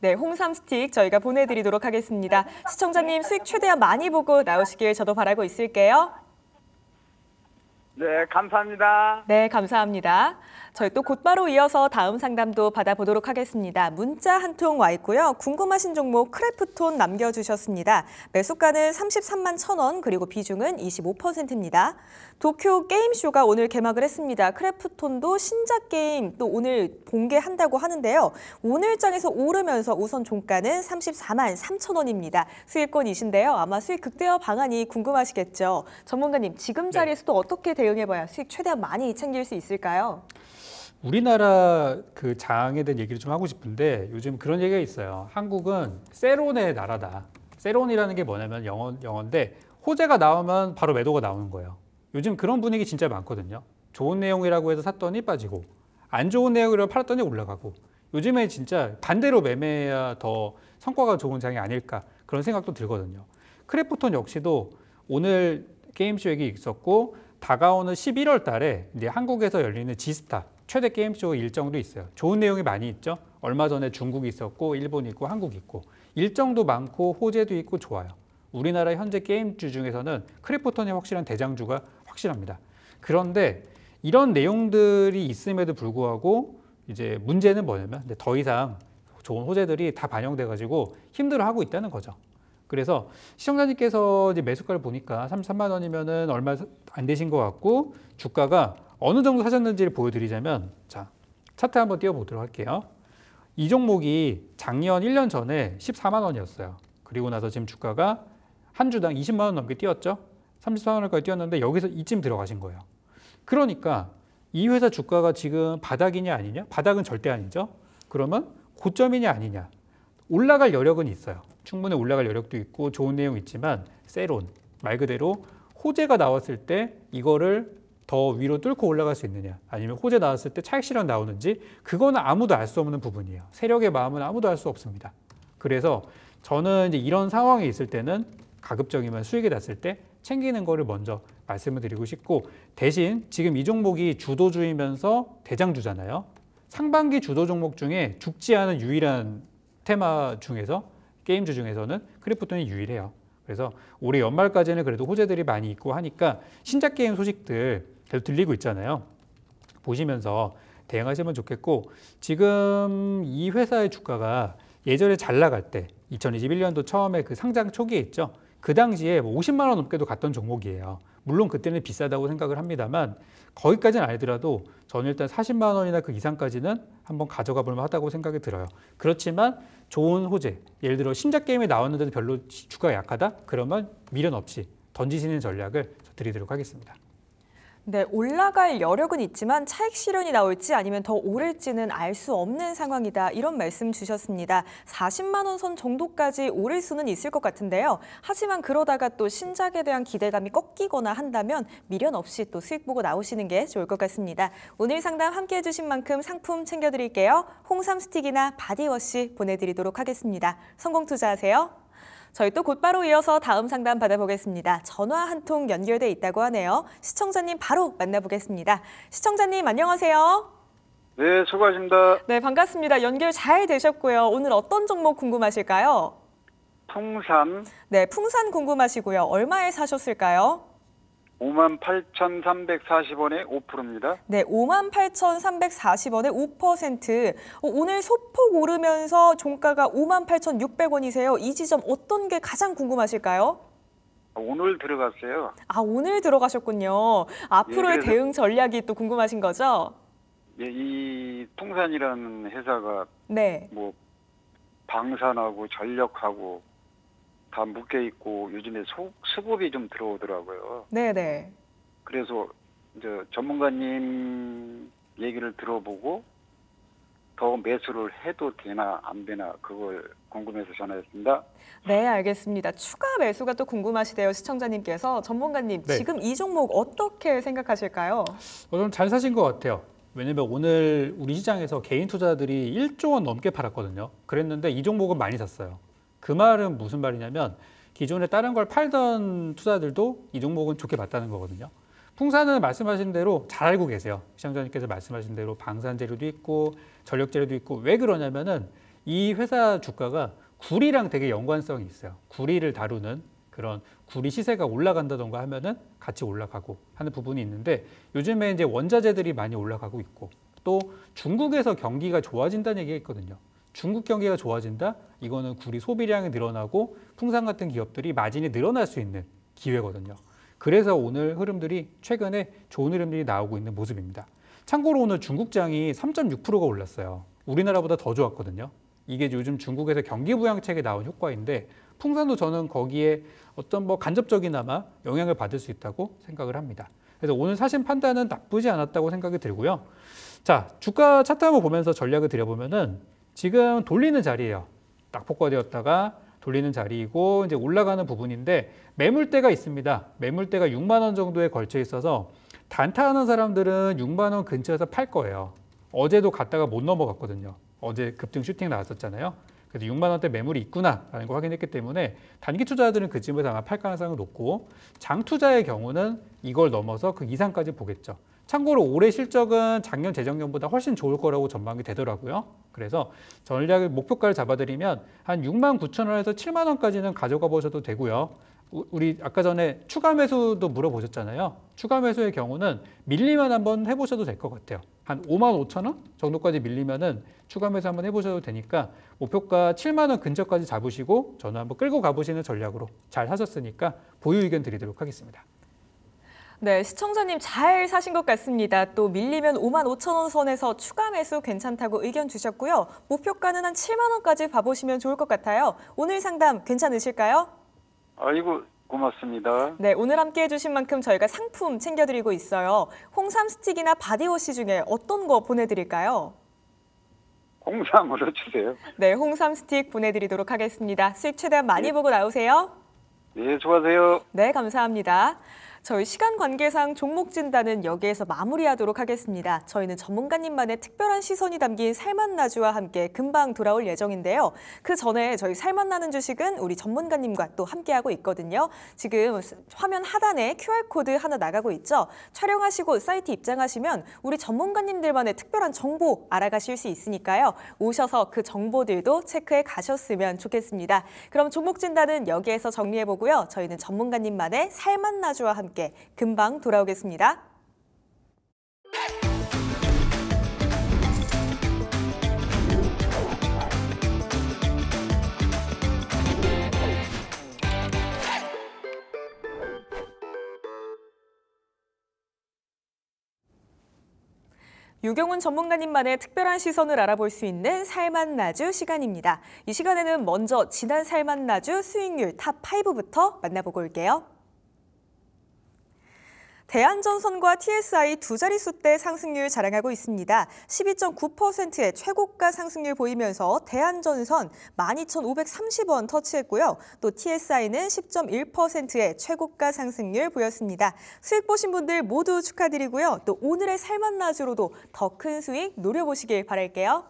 네, 홍삼 스틱 저희가 보내드리도록 하겠습니다. 시청자님 수익 최대한 많이 보고 나오시길 저도 바라고 있을게요. 네, 감사합니다. 네, 감사합니다. 저희 또 곧바로 이어서 다음 상담도 받아보도록 하겠습니다. 문자 한 통 와 있고요. 궁금하신 종목 크래프톤 남겨주셨습니다. 매수가는 33만 1원 그리고 비중은 25%입니다. 도쿄 게임쇼가 오늘 개막을 했습니다. 크래프톤도 신작 게임 또 오늘 공개한다고 하는데요. 오늘장에서 오르면서 우선 종가는 34만 3 0원입니다 수익권이신데요. 아마 수익 극대화 방안이 궁금하시겠죠. 전문가님 지금 네. 자리에서도 네. 어떻게 대응해봐야 수익 최대한 많이 챙길 수 있을까요? 우리나라 그 장에 대한 얘기를 좀 하고 싶은데 요즘 그런 얘기가 있어요. 한국은 세론의 나라다. 세론이라는 게 뭐냐면 영어, 영어인데 호재가 나오면 바로 매도가 나오는 거예요. 요즘 그런 분위기 진짜 많거든요. 좋은 내용이라고 해서 샀더니 빠지고 안 좋은 내용이라고 팔았더니 올라가고 요즘에 진짜 반대로 매매해야 더 성과가 좋은 장이 아닐까 그런 생각도 들거든요. 크래프톤 역시도 오늘 게임쇼 얘기 있었고 다가오는 11월 달에 이제 한국에서 열리는 지스타 최대 게임 쇼 일정도 있어요. 좋은 내용이 많이 있죠. 얼마 전에 중국 이 있었고 일본 있고 한국 있고 일정도 많고 호재도 있고 좋아요. 우리나라 현재 게임주 중에서는 크래프톤이 확실한 대장주가 확실합니다. 그런데 이런 내용들이 있음에도 불구하고 이제 문제는 뭐냐면 더 이상 좋은 호재들이 다 반영돼가지고 힘들어하고 있다는 거죠. 그래서 시청자님께서 이제 매수가를 보니까 33만 원이면 얼마 안 되신 것 같고 주가가 어느 정도 사셨는지를 보여드리자면 자 차트 한번 띄워보도록 할게요. 이 종목이 작년 1년 전에 14만 원이었어요. 그리고 나서 지금 주가가 한 주당 20만 원 넘게 뛰었죠. 34만 원까지 뛰었는데 여기서 이쯤 들어가신 거예요. 그러니까 이 회사 주가가 지금 바닥이냐 아니냐? 바닥은 절대 아니죠. 그러면 고점이냐 아니냐? 올라갈 여력은 있어요. 충분히 올라갈 여력도 있고 좋은 내용 있지만 세론 말 그대로 호재가 나왔을 때 이거를 더 위로 뚫고 올라갈 수 있느냐 아니면 호재 나왔을 때 차익 실현 나오는지 그거는 아무도 알 수 없는 부분이에요. 세력의 마음은 아무도 알 수 없습니다. 그래서 저는 이제 이런 상황에 있을 때는 가급적이면 수익이 났을 때 챙기는 거를 먼저 말씀을 드리고 싶고 대신 지금 이 종목이 주도주이면서 대장주잖아요. 상반기 주도 종목 중에 죽지 않은 유일한 테마 중에서 게임주 중에서는 크래프톤이 유일해요. 그래서 올해 연말까지는 그래도 호재들이 많이 있고 하니까 신작 게임 소식들 계속 들리고 있잖아요. 보시면서 대응하시면 좋겠고 지금 이 회사의 주가가 예전에 잘 나갈 때 2021년도 처음에 그 상장 초기에 있죠. 그 당시에 50만 뭐 원 넘게도 갔던 종목이에요. 물론 그때는 비싸다고 생각을 합니다만 거기까지는 아니더라도 저는 일단 40만 원이나 그 이상까지는 한번 가져가 볼 만하다고 생각이 들어요. 그렇지만 좋은 호재, 예를 들어 신작 게임이 나왔는데도 별로 주가가 약하다? 그러면 미련 없이 던지시는 전략을 드리도록 하겠습니다. 네, 올라갈 여력은 있지만 차익 실현이 나올지 아니면 더 오를지는 알 수 없는 상황이다 이런 말씀 주셨습니다. 40만 원 선 정도까지 오를 수는 있을 것 같은데요. 하지만 그러다가 또 신작에 대한 기대감이 꺾이거나 한다면 미련 없이 또 수익 보고 나오시는 게 좋을 것 같습니다. 오늘 상담 함께해 주신 만큼 상품 챙겨드릴게요. 홍삼 스틱이나 바디워시 보내드리도록 하겠습니다. 성공 투자하세요. 저희 또 곧바로 이어서 다음 상담 받아보겠습니다. 전화 한 통 연결돼 있다고 하네요. 시청자님 바로 만나보겠습니다. 시청자님 안녕하세요. 네, 수고하십니다. 네, 반갑습니다. 연결 잘 되셨고요. 오늘 어떤 종목 궁금하실까요? 풍산. 네, 풍산 궁금하시고요. 얼마에 사셨을까요? 58,340원에 5%입니다. 네, 58,340원에 5%. 어, 오늘 소폭 오르면서 종가가 58,600원이세요. 이 지점 어떤 게 가장 궁금하실까요? 오늘 들어갔어요. 아, 오늘 들어가셨군요. 앞으로의 예, 대응 전략이 또 궁금하신 거죠? 예, 이 통산이라는 회사가 네. 뭐 방산하고 전력하고 다 묶여 있고 요즘에 수급이 좀 들어오더라고요. 네네. 그래서 이제 전문가님 얘기를 들어보고 더 매수를 해도 되나 안 되나 그걸 궁금해서 전화했습니다. 네, 알겠습니다. 추가 매수가 또 궁금하시대요, 시청자님께서. 전문가님, 네. 지금 이 종목 어떻게 생각하실까요? 저는 어, 잘 사신 것 같아요. 왜냐면 오늘 우리 시장에서 개인 투자들이 1조 원 넘게 팔았거든요. 그랬는데 이 종목은 많이 샀어요. 그 말은 무슨 말이냐면 기존에 다른 걸 팔던 투자들도 이 종목은 좋게 봤다는 거거든요. 풍산은 말씀하신 대로 잘 알고 계세요. 시장자님께서 말씀하신 대로 방산 재료도 있고 전력 재료도 있고 왜 그러냐면은 이 회사 주가가 구리랑 되게 연관성이 있어요. 구리를 다루는 그런 구리 시세가 올라간다던가 하면은 같이 올라가고 하는 부분이 있는데 요즘에 이제 원자재들이 많이 올라가고 있고 또 중국에서 경기가 좋아진다는 얘기가 있거든요. 중국 경기가 좋아진다? 이거는 구리 소비량이 늘어나고 풍산 같은 기업들이 마진이 늘어날 수 있는 기회거든요. 그래서 오늘 흐름들이 최근에 좋은 흐름들이 나오고 있는 모습입니다. 참고로 오늘 중국장이 3.6%가 올랐어요. 우리나라보다 더 좋았거든요. 이게 요즘 중국에서 경기 부양책에 나온 효과인데 풍산도 저는 거기에 어떤 뭐 간접적이나마 영향을 받을 수 있다고 생각을 합니다. 그래서 오늘 사신 판단은 나쁘지 않았다고 생각이 들고요. 자, 주가 차트 한번 보면서 전략을 드려보면은 지금 돌리는 자리예요. 딱 복구되었다가 돌리는 자리이고 이제 올라가는 부분인데 매물대가 있습니다. 매물대가 6만 원 정도에 걸쳐 있어서 단타하는 사람들은 6만 원 근처에서 팔 거예요. 어제도 갔다가 못 넘어갔거든요. 어제 급등 슈팅 나왔었잖아요. 그래서 6만 원대 매물이 있구나라는 걸 확인했기 때문에 단기 투자자들은 그 짐을 아마 팔 가능성이 높고 장 투자의 경우는 이걸 넘어서 그 이상까지 보겠죠. 참고로 올해 실적은 작년 재작년보다 훨씬 좋을 거라고 전망이 되더라고요. 그래서 전략의 목표가를 잡아드리면 한 6만 9천 원에서 7만 원까지는 가져가 보셔도 되고요. 우리 아까 전에 추가 매수도 물어보셨잖아요. 추가 매수의 경우는 밀리면 한번 해보셔도 될 것 같아요. 한 5만 5천 원 정도까지 밀리면은 추가 매수 한번 해보셔도 되니까 목표가 7만 원 근처까지 잡으시고 전화 한번 끌고 가보시는 전략으로 잘 하셨으니까 보유 의견 드리도록 하겠습니다. 네, 시청자님 잘 사신 것 같습니다. 또 밀리면 5만 5천 원 선에서 추가 매수 괜찮다고 의견 주셨고요. 목표가는 한 7만 원까지 봐보시면 좋을 것 같아요. 오늘 상담 괜찮으실까요? 아이고, 고맙습니다. 네, 오늘 함께 해주신 만큼 저희가 상품 챙겨드리고 있어요. 홍삼 스틱이나 바디워시 중에 어떤 거 보내드릴까요? 홍삼으로 주세요. 네, 홍삼 스틱 보내드리도록 하겠습니다. 수익 최대한 많이 네. 보고 나오세요. 네, 수고하세요. 네, 감사합니다. 저희 시간 관계상 종목 진단은 여기에서 마무리하도록 하겠습니다. 저희는 전문가님만의 특별한 시선이 담긴 살맛 나주와 함께 금방 돌아올 예정인데요. 그 전에 저희 살맛 나는 주식은 우리 전문가님과 또 함께하고 있거든요. 지금 화면 하단에 QR코드 하나 나가고 있죠. 촬영하시고 사이트 입장하시면 우리 전문가님들만의 특별한 정보 알아가실 수 있으니까요. 오셔서 그 정보들도 체크해 가셨으면 좋겠습니다. 그럼 종목 진단은 여기에서 정리해보고요. 저희는 전문가님만의 살맛 나주와 함께 함께 금방 돌아오겠습니다. 유경훈 전문가님만의 특별한 시선을 알아볼 수 있는 살맛 나주 시간입니다. 이 시간에는 먼저 지난 살맛 나주 수익률 탑5부터 만나보고 올게요. 대한전선과 TSI 두 자릿수 대 상승률 자랑하고 있습니다. 12.9%의 최고가 상승률 보이면서 대한전선 12,530원 터치했고요. 또 TSI는 10.1%의 최고가 상승률 보였습니다. 수익 보신 분들 모두 축하드리고요. 또 오늘의 살맛 낮으로도 더 큰 수익 노려보시길 바랄게요.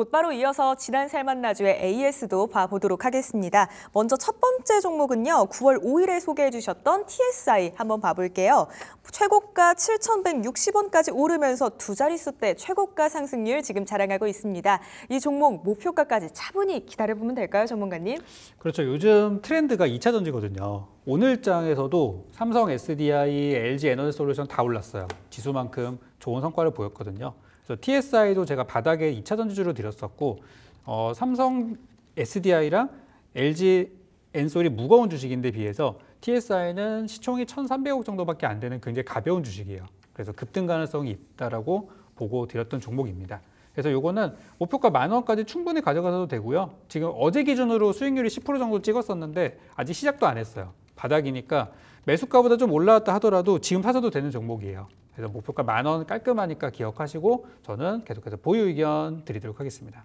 곧바로 이어서 지난 살만나주의 AS도 봐보도록 하겠습니다. 먼저 첫 번째 종목은요. 9월 5일에 소개해 주셨던 TSI 한번 봐볼게요. 최고가 7,160원까지 오르면서 두 자릿수대 최고가 상승률 지금 자랑하고 있습니다. 이 종목 목표가까지 차분히 기다려보면 될까요, 전문가님? 그렇죠. 요즘 트렌드가 2차 전지거든요. 오늘 장에서도 삼성 SDI, LG 에너지 솔루션 다 올랐어요. 지수만큼 좋은 성과를 보였거든요. 그래서 TSI도 제가 바닥에 2차 전지주로 드렸었고 어, 삼성 SDI랑 LG 엔솔이 무거운 주식인데 비해서 TSI는 시총이 1,300억 정도밖에 안 되는 굉장히 가벼운 주식이에요. 그래서 급등 가능성이 있다라고 보고 드렸던 종목입니다. 그래서 요거는 목표가 만 원까지 충분히 가져가셔도 되고요. 지금 어제 기준으로 수익률이 10% 정도 찍었었는데 아직 시작도 안 했어요. 바닥이니까 매수가보다 좀 올라왔다 하더라도 지금 사셔도 되는 종목이에요. 그래서 목표가 만 원 깔끔하니까 기억하시고 저는 계속해서 보유 의견 드리도록 하겠습니다.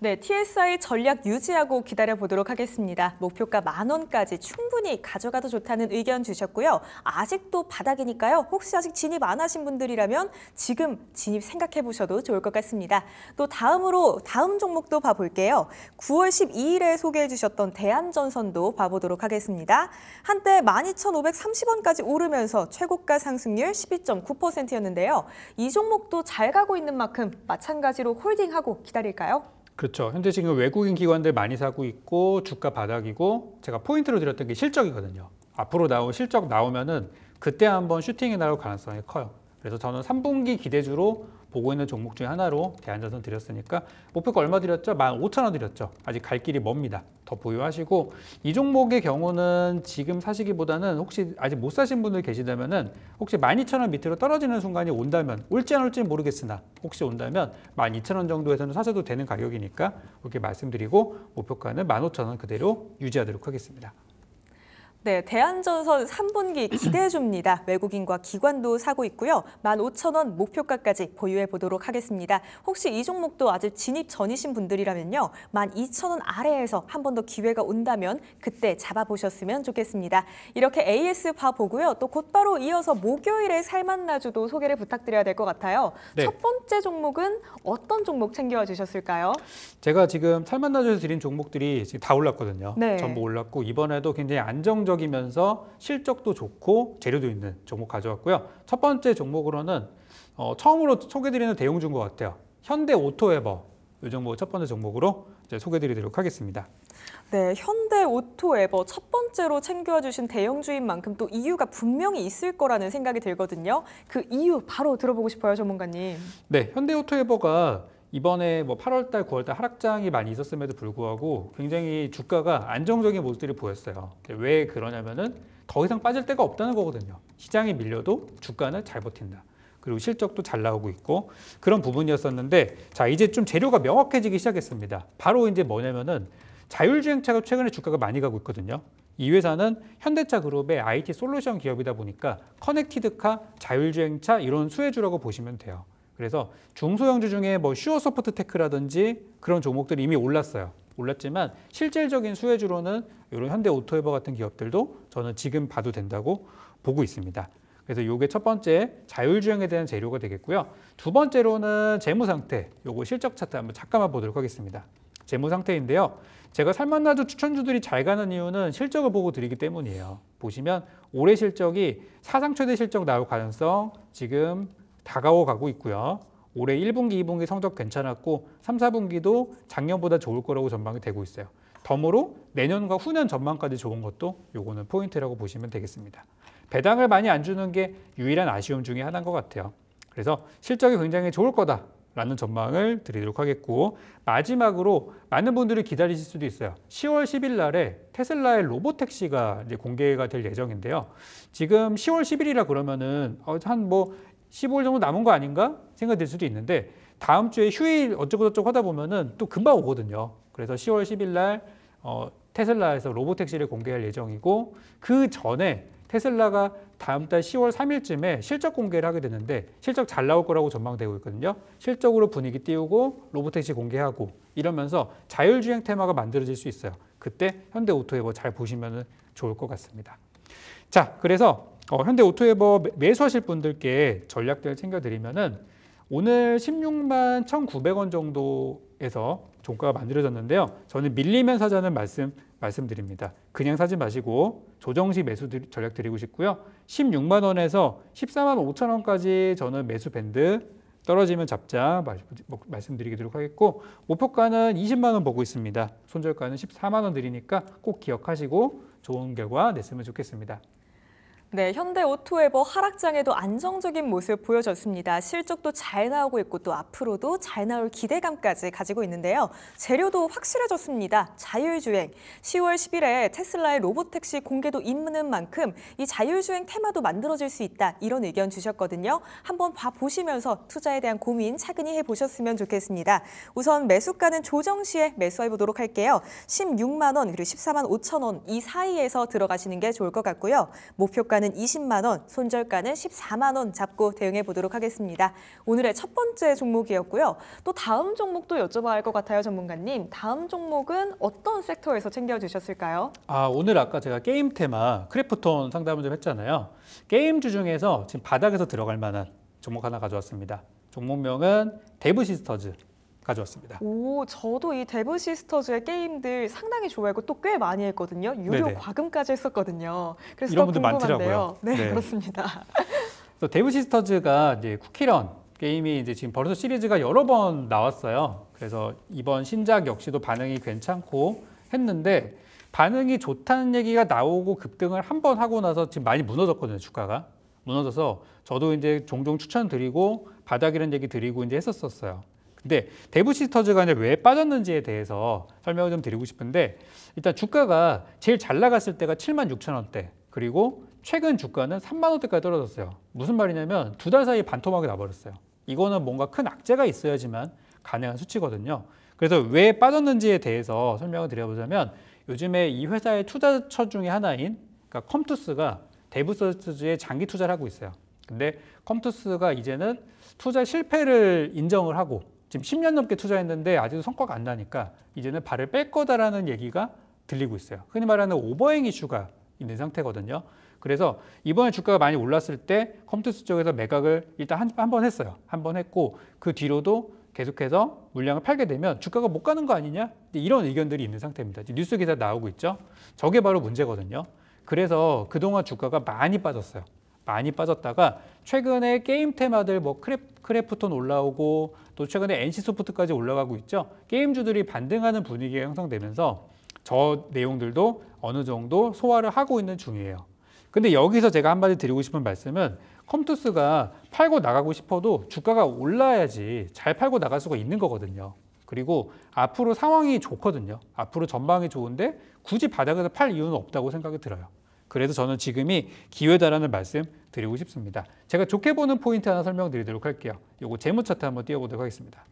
네, TSI 전략 유지하고 기다려보도록 하겠습니다. 목표가 만 원까지 충분히 가져가도 좋다는 의견 주셨고요. 아직도 바닥이니까요. 혹시 아직 진입 안 하신 분들이라면 지금 진입 생각해보셔도 좋을 것 같습니다. 또 다음으로 다음 종목도 봐볼게요. 9월 12일에 소개해주셨던 대한전선도 봐보도록 하겠습니다. 한때 12,530원까지 오르면서 최고가 상승률 12.9%였는데요. 이 종목도 잘 가고 있는 만큼 마찬가지로 홀딩하고 기다릴까요? 그렇죠. 현재 지금 외국인 기관들 많이 사고 있고 주가 바닥이고 제가 포인트로 드렸던 게 실적이거든요. 앞으로 나온 실적 나오면은 그때 한번 슈팅이 나올 가능성이 커요. 그래서 저는 3분기 기대주로 보고 있는 종목 중에 하나로 대한전선 드렸으니까 목표가 얼마 드렸죠? 15,000원 드렸죠. 아직 갈 길이 멉니다. 더 보유하시고 이 종목의 경우는 지금 사시기보다는 혹시 아직 못 사신 분들 계시다면 은 혹시 12,000원 밑으로 떨어지는 순간이 온다면 올지 안 올지는 모르겠으나 혹시 온다면 12,000원 정도에서는 사셔도 되는 가격이니까 그렇게 말씀드리고 목표가는 15,000원 그대로 유지하도록 하겠습니다. 네, 대한전선 3분기 기대해 줍니다. 외국인과 기관도 사고 있고요. 15,000원 목표가까지 보유해 보도록 하겠습니다. 혹시 이 종목도 아직 진입 전이신 분들이라면요. 12,000원 아래에서 한 번 더 기회가 온다면 그때 잡아보셨으면 좋겠습니다. 이렇게 AS 봐보고요. 또 곧바로 이어서 목요일에 살만나주도 소개를 부탁드려야 될 것 같아요. 네. 첫 번째 종목은 어떤 종목 챙겨와 주셨을까요? 제가 지금 살만나주에서 드린 종목들이 지금 다 올랐거든요. 네. 전부 올랐고 이번에도 굉장히 안정적 실용적이면서 실적도 좋고 재료도 있는 종목 가져왔고요. 첫 번째 종목으로는 어, 처음으로 소개드리는 대형주인 것 같아요. 현대 오토에버 이 종목 첫 번째 종목으로 소개드리도록 하겠습니다. 네, 현대 오토 에버 첫 번째로 챙겨 주신 대형주인 만큼 또 이유가 분명히 있을 거라는 생각이 들거든요. 그 이유 바로 들어보고 싶어요, 전문가님. 네, 현대 오토 에버가 이번에 뭐 8월달, 9월달 하락장이 많이 있었음에도 불구하고 굉장히 주가가 안정적인 모습들이 보였어요. 왜 그러냐면은 더 이상 빠질 데가 없다는 거거든요. 시장이 밀려도 주가는 잘 버틴다. 그리고 실적도 잘 나오고 있고 그런 부분이었었는데 자 이제 좀 재료가 명확해지기 시작했습니다. 바로 이제 뭐냐면은 자율주행차가 최근에 주가가 많이 가고 있거든요. 이 회사는 현대차 그룹의 IT 솔루션 기업이다 보니까 커넥티드카, 자율주행차 이런 수혜주라고 보시면 돼요. 그래서 중소형주 중에 뭐슈어소프트 테크라든지 그런 종목들이 이미 올랐어요. 올랐지만 실질적인 수혜주로는 이런 현대 오토에버 같은 기업들도 저는 지금 봐도 된다고 보고 있습니다. 그래서 이게 첫 번째 자율주행에 대한 재료가 되겠고요. 두 번째로는 재무상태, 요거 실적 차트 한번 잠깐만 보도록 하겠습니다. 재무상태인데요. 제가 살만나도 추천주들이 잘 가는 이유는 실적을 보고 드리기 때문이에요. 보시면 올해 실적이 사상 최대 실적 나올 가능성 지금 다가오고 있고요. 올해 1분기, 2분기 성적 괜찮았고 3, 4분기도 작년보다 좋을 거라고 전망이 되고 있어요. 덤으로 내년과 후년 전망까지 좋은 것도 요거는 포인트라고 보시면 되겠습니다. 배당을 많이 안 주는 게 유일한 아쉬움 중에 하나인 것 같아요. 그래서 실적이 굉장히 좋을 거다. 라는 전망을 드리도록 하겠고 마지막으로 많은 분들이 기다리실 수도 있어요. 10월 10일 날에 테슬라의 로보택시가 이제 공개가 될 예정인데요. 지금 10월 10일이라 그러면은 어, 한뭐 15일 정도 남은 거 아닌가 생각될 수도 있는데 다음 주에 휴일 어쩌고저쩌고 하다 보면은 또 금방 오거든요. 그래서 10월 10일 날 어, 테슬라에서 로봇택시를 공개할 예정이고 그 전에 테슬라가 다음 달 10월 3일쯤에 실적 공개를 하게 되는데 실적 잘 나올 거라고 전망되고 있거든요. 실적으로 분위기 띄우고 로봇택시 공개하고 이러면서 자율주행 테마가 만들어질 수 있어요. 그때 현대오토에 버잘 뭐 보시면 좋을 것 같습니다. 자, 그래서 어, 현대 오토웨버 매수하실 분들께 전략들을 챙겨드리면은 오늘 16만 1,900원 정도에서 종가가 만들어졌는데요. 저는 밀리면 사자는 말씀 말씀드립니다. 그냥 사지 마시고 조정시 매수 전략 드리고 싶고요. 16만 원에서 14만 5천 원까지 저는 매수 밴드 떨어지면 잡자 뭐, 말씀드리도록 하겠고 목표가는 20만 원 보고 있습니다. 손절가는 14만 원 드리니까 꼭 기억하시고 좋은 결과 냈으면 좋겠습니다. 네, 현대 오토에버 하락장에도 안정적인 모습 보여줬습니다 실적도 잘 나오고 있고 또 앞으로도 잘 나올 기대감까지 가지고 있는데요. 재료도 확실해졌습니다. 자율주행. 10월 10일에 테슬라의 로봇택시 공개도 잇는 만큼 이 자율주행 테마도 만들어질 수 있다. 이런 의견 주셨거든요. 한번 봐보시면서 투자에 대한 고민 차근히 해보셨으면 좋겠습니다. 우선 매수가는 조정 시에 매수해보도록 할게요. 16만 원 그리고 14만 5천 원이 사이에서 들어가시는 게 좋을 것 같고요. 목표가는 반환은 20만 원, 손절가는 14만 원 잡고 대응해 보도록 하겠습니다. 오늘의 첫 번째 종목이었고요. 또 다음 종목도 여쭤봐야 할 것 같아요, 전문가님. 다음 종목은 어떤 섹터에서 챙겨주셨을까요? 아 오늘 아까 제가 게임 테마 크래프톤 상담을 좀 했잖아요. 게임주 중에서 지금 바닥에서 들어갈 만한 종목 하나 가져왔습니다. 종목명은 데브 시스터즈. 가져왔습니다. 오, 저도 이 데브 시스터즈의 게임들 상당히 좋아했고 또 꽤 많이 했거든요. 유료 네네. 과금까지 했었거든요. 그래서 이런 분들 많더라고요. 네, 네, 그렇습니다. 그래서 데브 시스터즈가 이제 쿠키런 게임이 이제 지금 벌써 시리즈가 여러 번 나왔어요. 그래서 이번 신작 역시도 반응이 괜찮고 했는데 반응이 좋다는 얘기가 나오고 급등을 한 번 하고 나서 지금 많이 무너졌거든요, 주가가. 무너져서 저도 이제 종종 추천드리고 바닥이라는 얘기 드리고 이제 했었었어요. 근데 대부 시스터즈가 이제 왜 빠졌는지에 대해서 설명을 좀 드리고 싶은데 일단 주가가 제일 잘 나갔을 때가 7만 6천 원대 그리고 최근 주가는 3만 원대까지 떨어졌어요. 무슨 말이냐면 두 달 사이에 반토막이 나버렸어요. 이거는 뭔가 큰 악재가 있어야지만 가능한 수치거든요. 그래서 왜 빠졌는지에 대해서 설명을 드려보자면 요즘에 이 회사의 투자처 중의 하나인 그러니까 컴투스가 대부 서스즈에 장기 투자를 하고 있어요. 근데 컴투스가 이제는 투자 실패를 인정을 하고 지금 10년 넘게 투자했는데 아직도 성과가 안 나니까 이제는 발을 뺄 거다라는 얘기가 들리고 있어요. 흔히 말하는 오버행 이슈가 있는 상태거든요. 그래서 이번에 주가가 많이 올랐을 때 컴퓨터 쪽에서 매각을 일단 한번 한 했어요. 한 번 했고 그 뒤로도 계속해서 물량을 팔게 되면 주가가 못 가는 거 아니냐? 이런 의견들이 있는 상태입니다. 뉴스 기사 나오고 있죠. 저게 바로 문제거든요. 그래서 그동안 주가가 많이 빠졌어요. 많이 빠졌다가 최근에 게임 테마들 뭐 크래, 크래프톤 올라오고 또 최근에 NC소프트까지 올라가고 있죠. 게임주들이 반등하는 분위기가 형성되면서 저 내용들도 어느 정도 소화를 하고 있는 중이에요. 근데 여기서 제가 한마디 드리고 싶은 말씀은 컴투스가 팔고 나가고 싶어도 주가가 올라야지 잘 팔고 나갈 수가 있는 거거든요. 그리고 앞으로 상황이 좋거든요. 앞으로 전망이 좋은데 굳이 바닥에서 팔 이유는 없다고 생각이 들어요. 그래서 저는 지금이 기회다라는 말씀 드리고 싶습니다. 제가 좋게 보는 포인트 하나 설명드리도록 할게요. 요거 재무 차트 한번 띄워보도록 하겠습니다.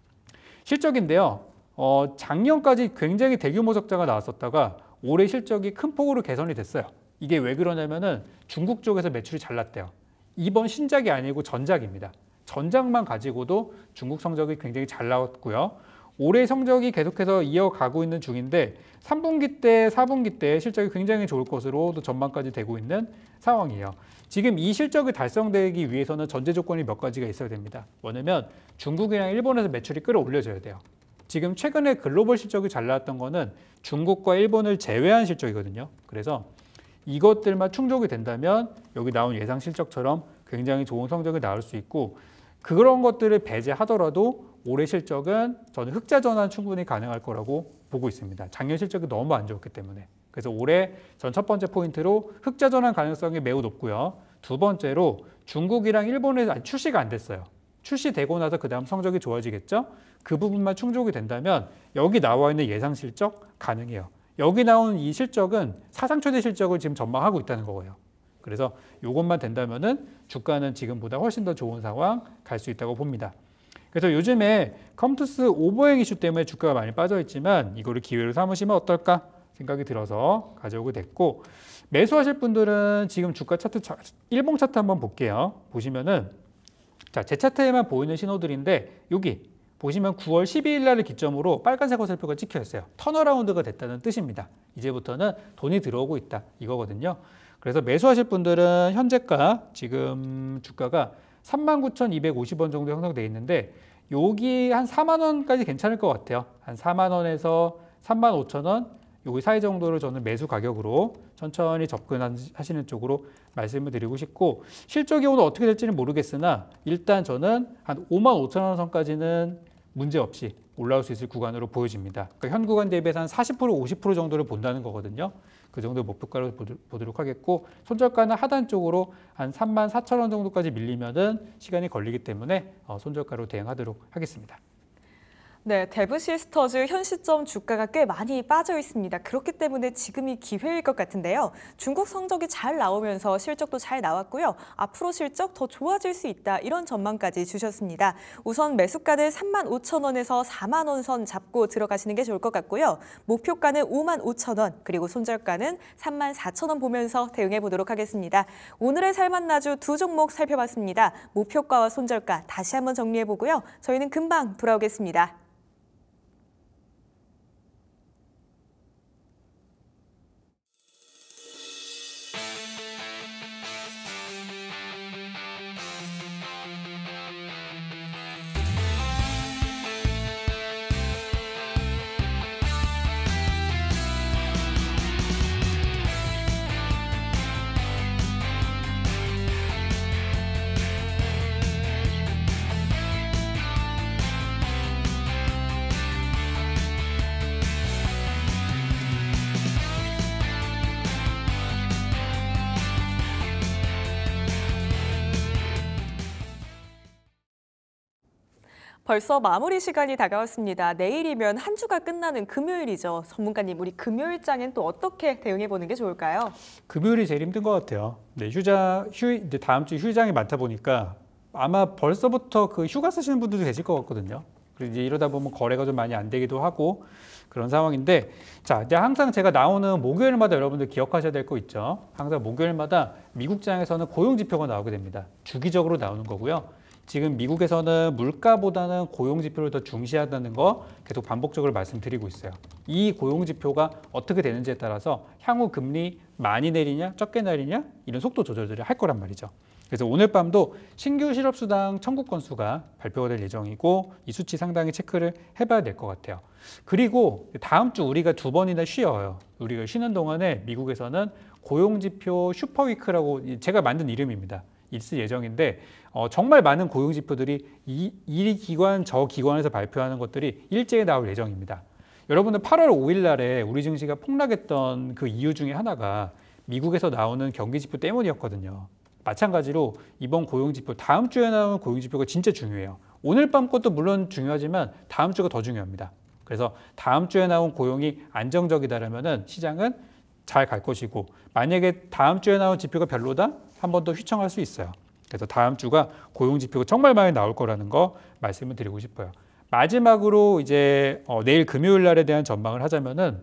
실적인데요. 어, 작년까지 굉장히 대규모 적자가 나왔었다가 올해 실적이 큰 폭으로 개선이 됐어요. 이게 왜 그러냐면은 중국 쪽에서 매출이 잘 났대요. 이번 신작이 아니고 전작입니다. 전작만 가지고도 중국 성적이 굉장히 잘 나왔고요. 올해 성적이 계속해서 이어가고 있는 중인데 3분기 때, 4분기 때 실적이 굉장히 좋을 것으로 또 전망까지 되고 있는 상황이에요. 지금 이 실적이 달성되기 위해서는 전제 조건이 몇 가지가 있어야 됩니다. 뭐냐면 중국이랑 일본에서 매출이 끌어올려져야 돼요. 지금 최근에 글로벌 실적이 잘 나왔던 거는 중국과 일본을 제외한 실적이거든요. 그래서 이것들만 충족이 된다면 여기 나온 예상 실적처럼 굉장히 좋은 성적이 나올 수 있고 그런 것들을 배제하더라도 올해 실적은 저는 흑자 전환 충분히 가능할 거라고 보고 있습니다. 작년 실적이 너무 안 좋았기 때문에. 그래서 올해 전 첫 번째 포인트로 흑자 전환 가능성이 매우 높고요. 두 번째로 중국이랑 일본에 서 출시가 안 됐어요. 출시되고 나서 그 다음 성적이 좋아지겠죠? 그 부분만 충족이 된다면 여기 나와 있는 예상 실적 가능해요. 여기 나온 이 실적은 사상 최대 실적을 지금 전망하고 있다는 거예요. 그래서 이것만 된다면 은 주가는 지금보다 훨씬 더 좋은 상황 갈 수 있다고 봅니다. 그래서 요즘에 컴투스 오버행 이슈 때문에 주가가 많이 빠져있지만 이거를 기회로 삼으시면 어떨까 생각이 들어서 가져오게 됐고 매수하실 분들은 지금 주가 차트 일봉 차트 한번 볼게요. 보시면은 자, 제 차트에만 보이는 신호들인데 여기 보시면 9월 12일 날을 기점으로 빨간색 화살표가 찍혀 있어요. 턴어라운드가 됐다는 뜻입니다. 이제부터는 돈이 들어오고 있다 이거거든요. 그래서 매수하실 분들은 현재가 지금 주가가 39,250원 정도 형성돼 있는데 여기 한 4만 원까지 괜찮을 것 같아요. 한 4만 원에서 3만 5천 원 여기 사이 정도를 저는 매수 가격으로 천천히 접근하시는 쪽으로 말씀을 드리고 싶고 실적이 오늘 어떻게 될지는 모르겠으나 일단 저는 한 5만 5천 원 선까지는 문제없이 올라올 수 있을 구간으로 보여집니다. 그러니까 현 구간 대비해서 한 40% 50% 정도를 본다는 거거든요. 그 정도 목표가로 보도록 하겠고 손절가는 하단 쪽으로 한 3만 4천 원 정도까지 밀리면은 시간이 걸리기 때문에 어, 손절가로 대응하도록 하겠습니다. 네, 데브 시스터즈 현 시점 주가가 꽤 많이 빠져 있습니다. 그렇기 때문에 지금이 기회일 것 같은데요. 중국 성적이 잘 나오면서 실적도 잘 나왔고요. 앞으로 실적 더 좋아질 수 있다 이런 전망까지 주셨습니다. 우선 매수가는 3만 5천 원에서 4만 원 선 잡고 들어가시는 게 좋을 것 같고요. 목표가는 5만 5천 원 그리고 손절가는 3만 4천 원 보면서 대응해 보도록 하겠습니다. 오늘의 살만 나주 두 종목 살펴봤습니다. 목표가와 손절가 다시 한번 정리해 보고요. 저희는 금방 돌아오겠습니다. 벌써 마무리 시간이 다가왔습니다. 내일이면 한 주가 끝나는 금요일이죠. 전문가님, 우리 금요일장엔 또 어떻게 대응해 보는 게 좋을까요? 금요일이 제일 힘든 것 같아요. 네, 휴자 휴 이제 다음 주 휴일장이 많다 보니까 아마 벌써부터 그 휴가 쓰시는 분들도 계실 것 같거든요. 그리고 이제 이러다 보면 거래가 좀 많이 안 되기도 하고 그런 상황인데 자 이제 항상 제가 나오는 목요일마다 여러분들 기억하셔야 될 거 있죠. 항상 목요일마다 미국장에서는 고용 지표가 나오게 됩니다. 주기적으로 나오는 거고요. 지금 미국에서는 물가보다는 고용지표를 더 중시하다는 거 계속 반복적으로 말씀드리고 있어요. 이 고용지표가 어떻게 되는지에 따라서 향후 금리 많이 내리냐 적게 내리냐 이런 속도 조절들을 할 거란 말이죠. 그래서 오늘 밤도 신규 실업수당 청구 건수가 발표가 될 예정이고 이 수치 상당히 체크를 해봐야 될 것 같아요. 그리고 다음 주 우리가 두 번이나 쉬어요. 우리가 쉬는 동안에 미국에서는 고용지표 슈퍼위크라고 제가 만든 이름입니다. 있을 예정인데 어, 정말 많은 고용 지표들이 이, 이 기관 저 기관에서 발표하는 것들이 일제에 나올 예정입니다. 여러분들 8월 5일 날에 우리 증시가 폭락했던 그 이유 중에 하나가 미국에서 나오는 경기 지표 때문이었거든요. 마찬가지로 이번 고용 지표 다음 주에 나오는 고용 지표가 진짜 중요해요. 오늘 밤 것도 물론 중요하지만 다음 주가 더 중요합니다. 그래서 다음 주에 나온 고용이 안정적이다라면 시장은 잘 갈 것이고 만약에 다음 주에 나온 지표가 별로다 한 번 더 휘청할 수 있어요. 그래서 다음 주가 고용 지표가 정말 많이 나올 거라는 거 말씀을 드리고 싶어요. 마지막으로 이제 어 내일 금요일 날에 대한 전망을 하자면은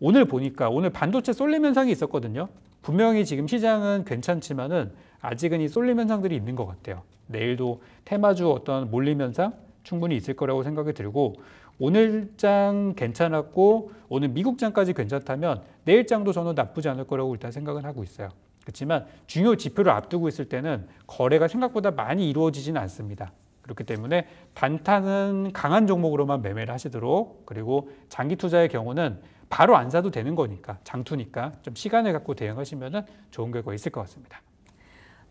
오늘 보니까 오늘 반도체 쏠림 현상이 있었거든요. 분명히 지금 시장은 괜찮지만은 아직은 이 쏠림 현상들이 있는 것 같아요. 내일도 테마주 어떤 몰림 현상 충분히 있을 거라고 생각이 들고 오늘장 괜찮았고 오늘 미국장까지 괜찮다면 내일장도 저는 나쁘지 않을 거라고 일단 생각은 하고 있어요. 그렇지만 중요 지표를 앞두고 있을 때는 거래가 생각보다 많이 이루어지지는 않습니다. 그렇기 때문에 반타는 강한 종목으로만 매매를 하시도록 그리고 장기 투자의 경우는 바로 안 사도 되는 거니까 장투니까 좀 시간을 갖고 대응하시면 좋은 결과 있을 것 같습니다.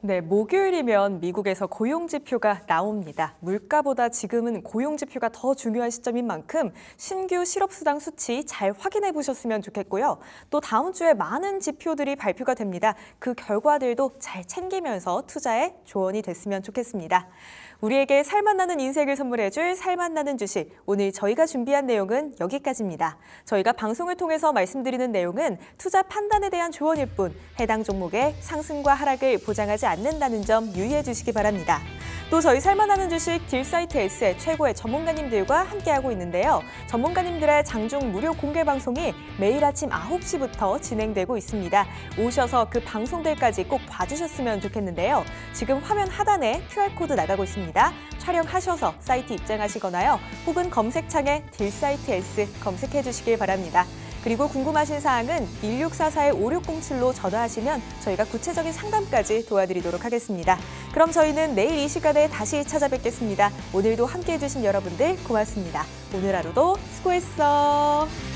네, 목요일이면 미국에서 고용 지표가 나옵니다. 물가보다 지금은 고용 지표가 더 중요한 시점인 만큼 신규 실업수당 수치 잘 확인해 보셨으면 좋겠고요. 또 다음 주에 많은 지표들이 발표가 됩니다. 그 결과들도 잘 챙기면서 투자에 조언이 됐으면 좋겠습니다. 우리에게 살맛나는 인생을 선물해줄 살맛나는 주식. 오늘 저희가 준비한 내용은 여기까지입니다. 저희가 방송을 통해서 말씀드리는 내용은 투자 판단에 대한 조언일 뿐 해당 종목의 상승과 하락을 보장하지 않는다는 점 유의해 주시기 바랍니다. 또 저희 살만하는 주식 딜사이트 S의 최고의 전문가님들과 함께하고 있는데요. 전문가님들의 장중 무료 공개 방송이 매일 아침 9시부터 진행되고 있습니다. 오셔서 그 방송들까지 꼭 봐주셨으면 좋겠는데요. 지금 화면 하단에 QR코드 나가고 있습니다. 촬영하셔서 사이트 입장하시거나요. 혹은 검색창에 딜사이트 S 검색해 주시길 바랍니다. 그리고 궁금하신 사항은 1644-5607로 전화하시면 저희가 구체적인 상담까지 도와드리도록 하겠습니다. 그럼 저희는 내일 이 시간에 다시 찾아뵙겠습니다. 오늘도 함께해 주신 여러분들 고맙습니다. 오늘 하루도 수고했어.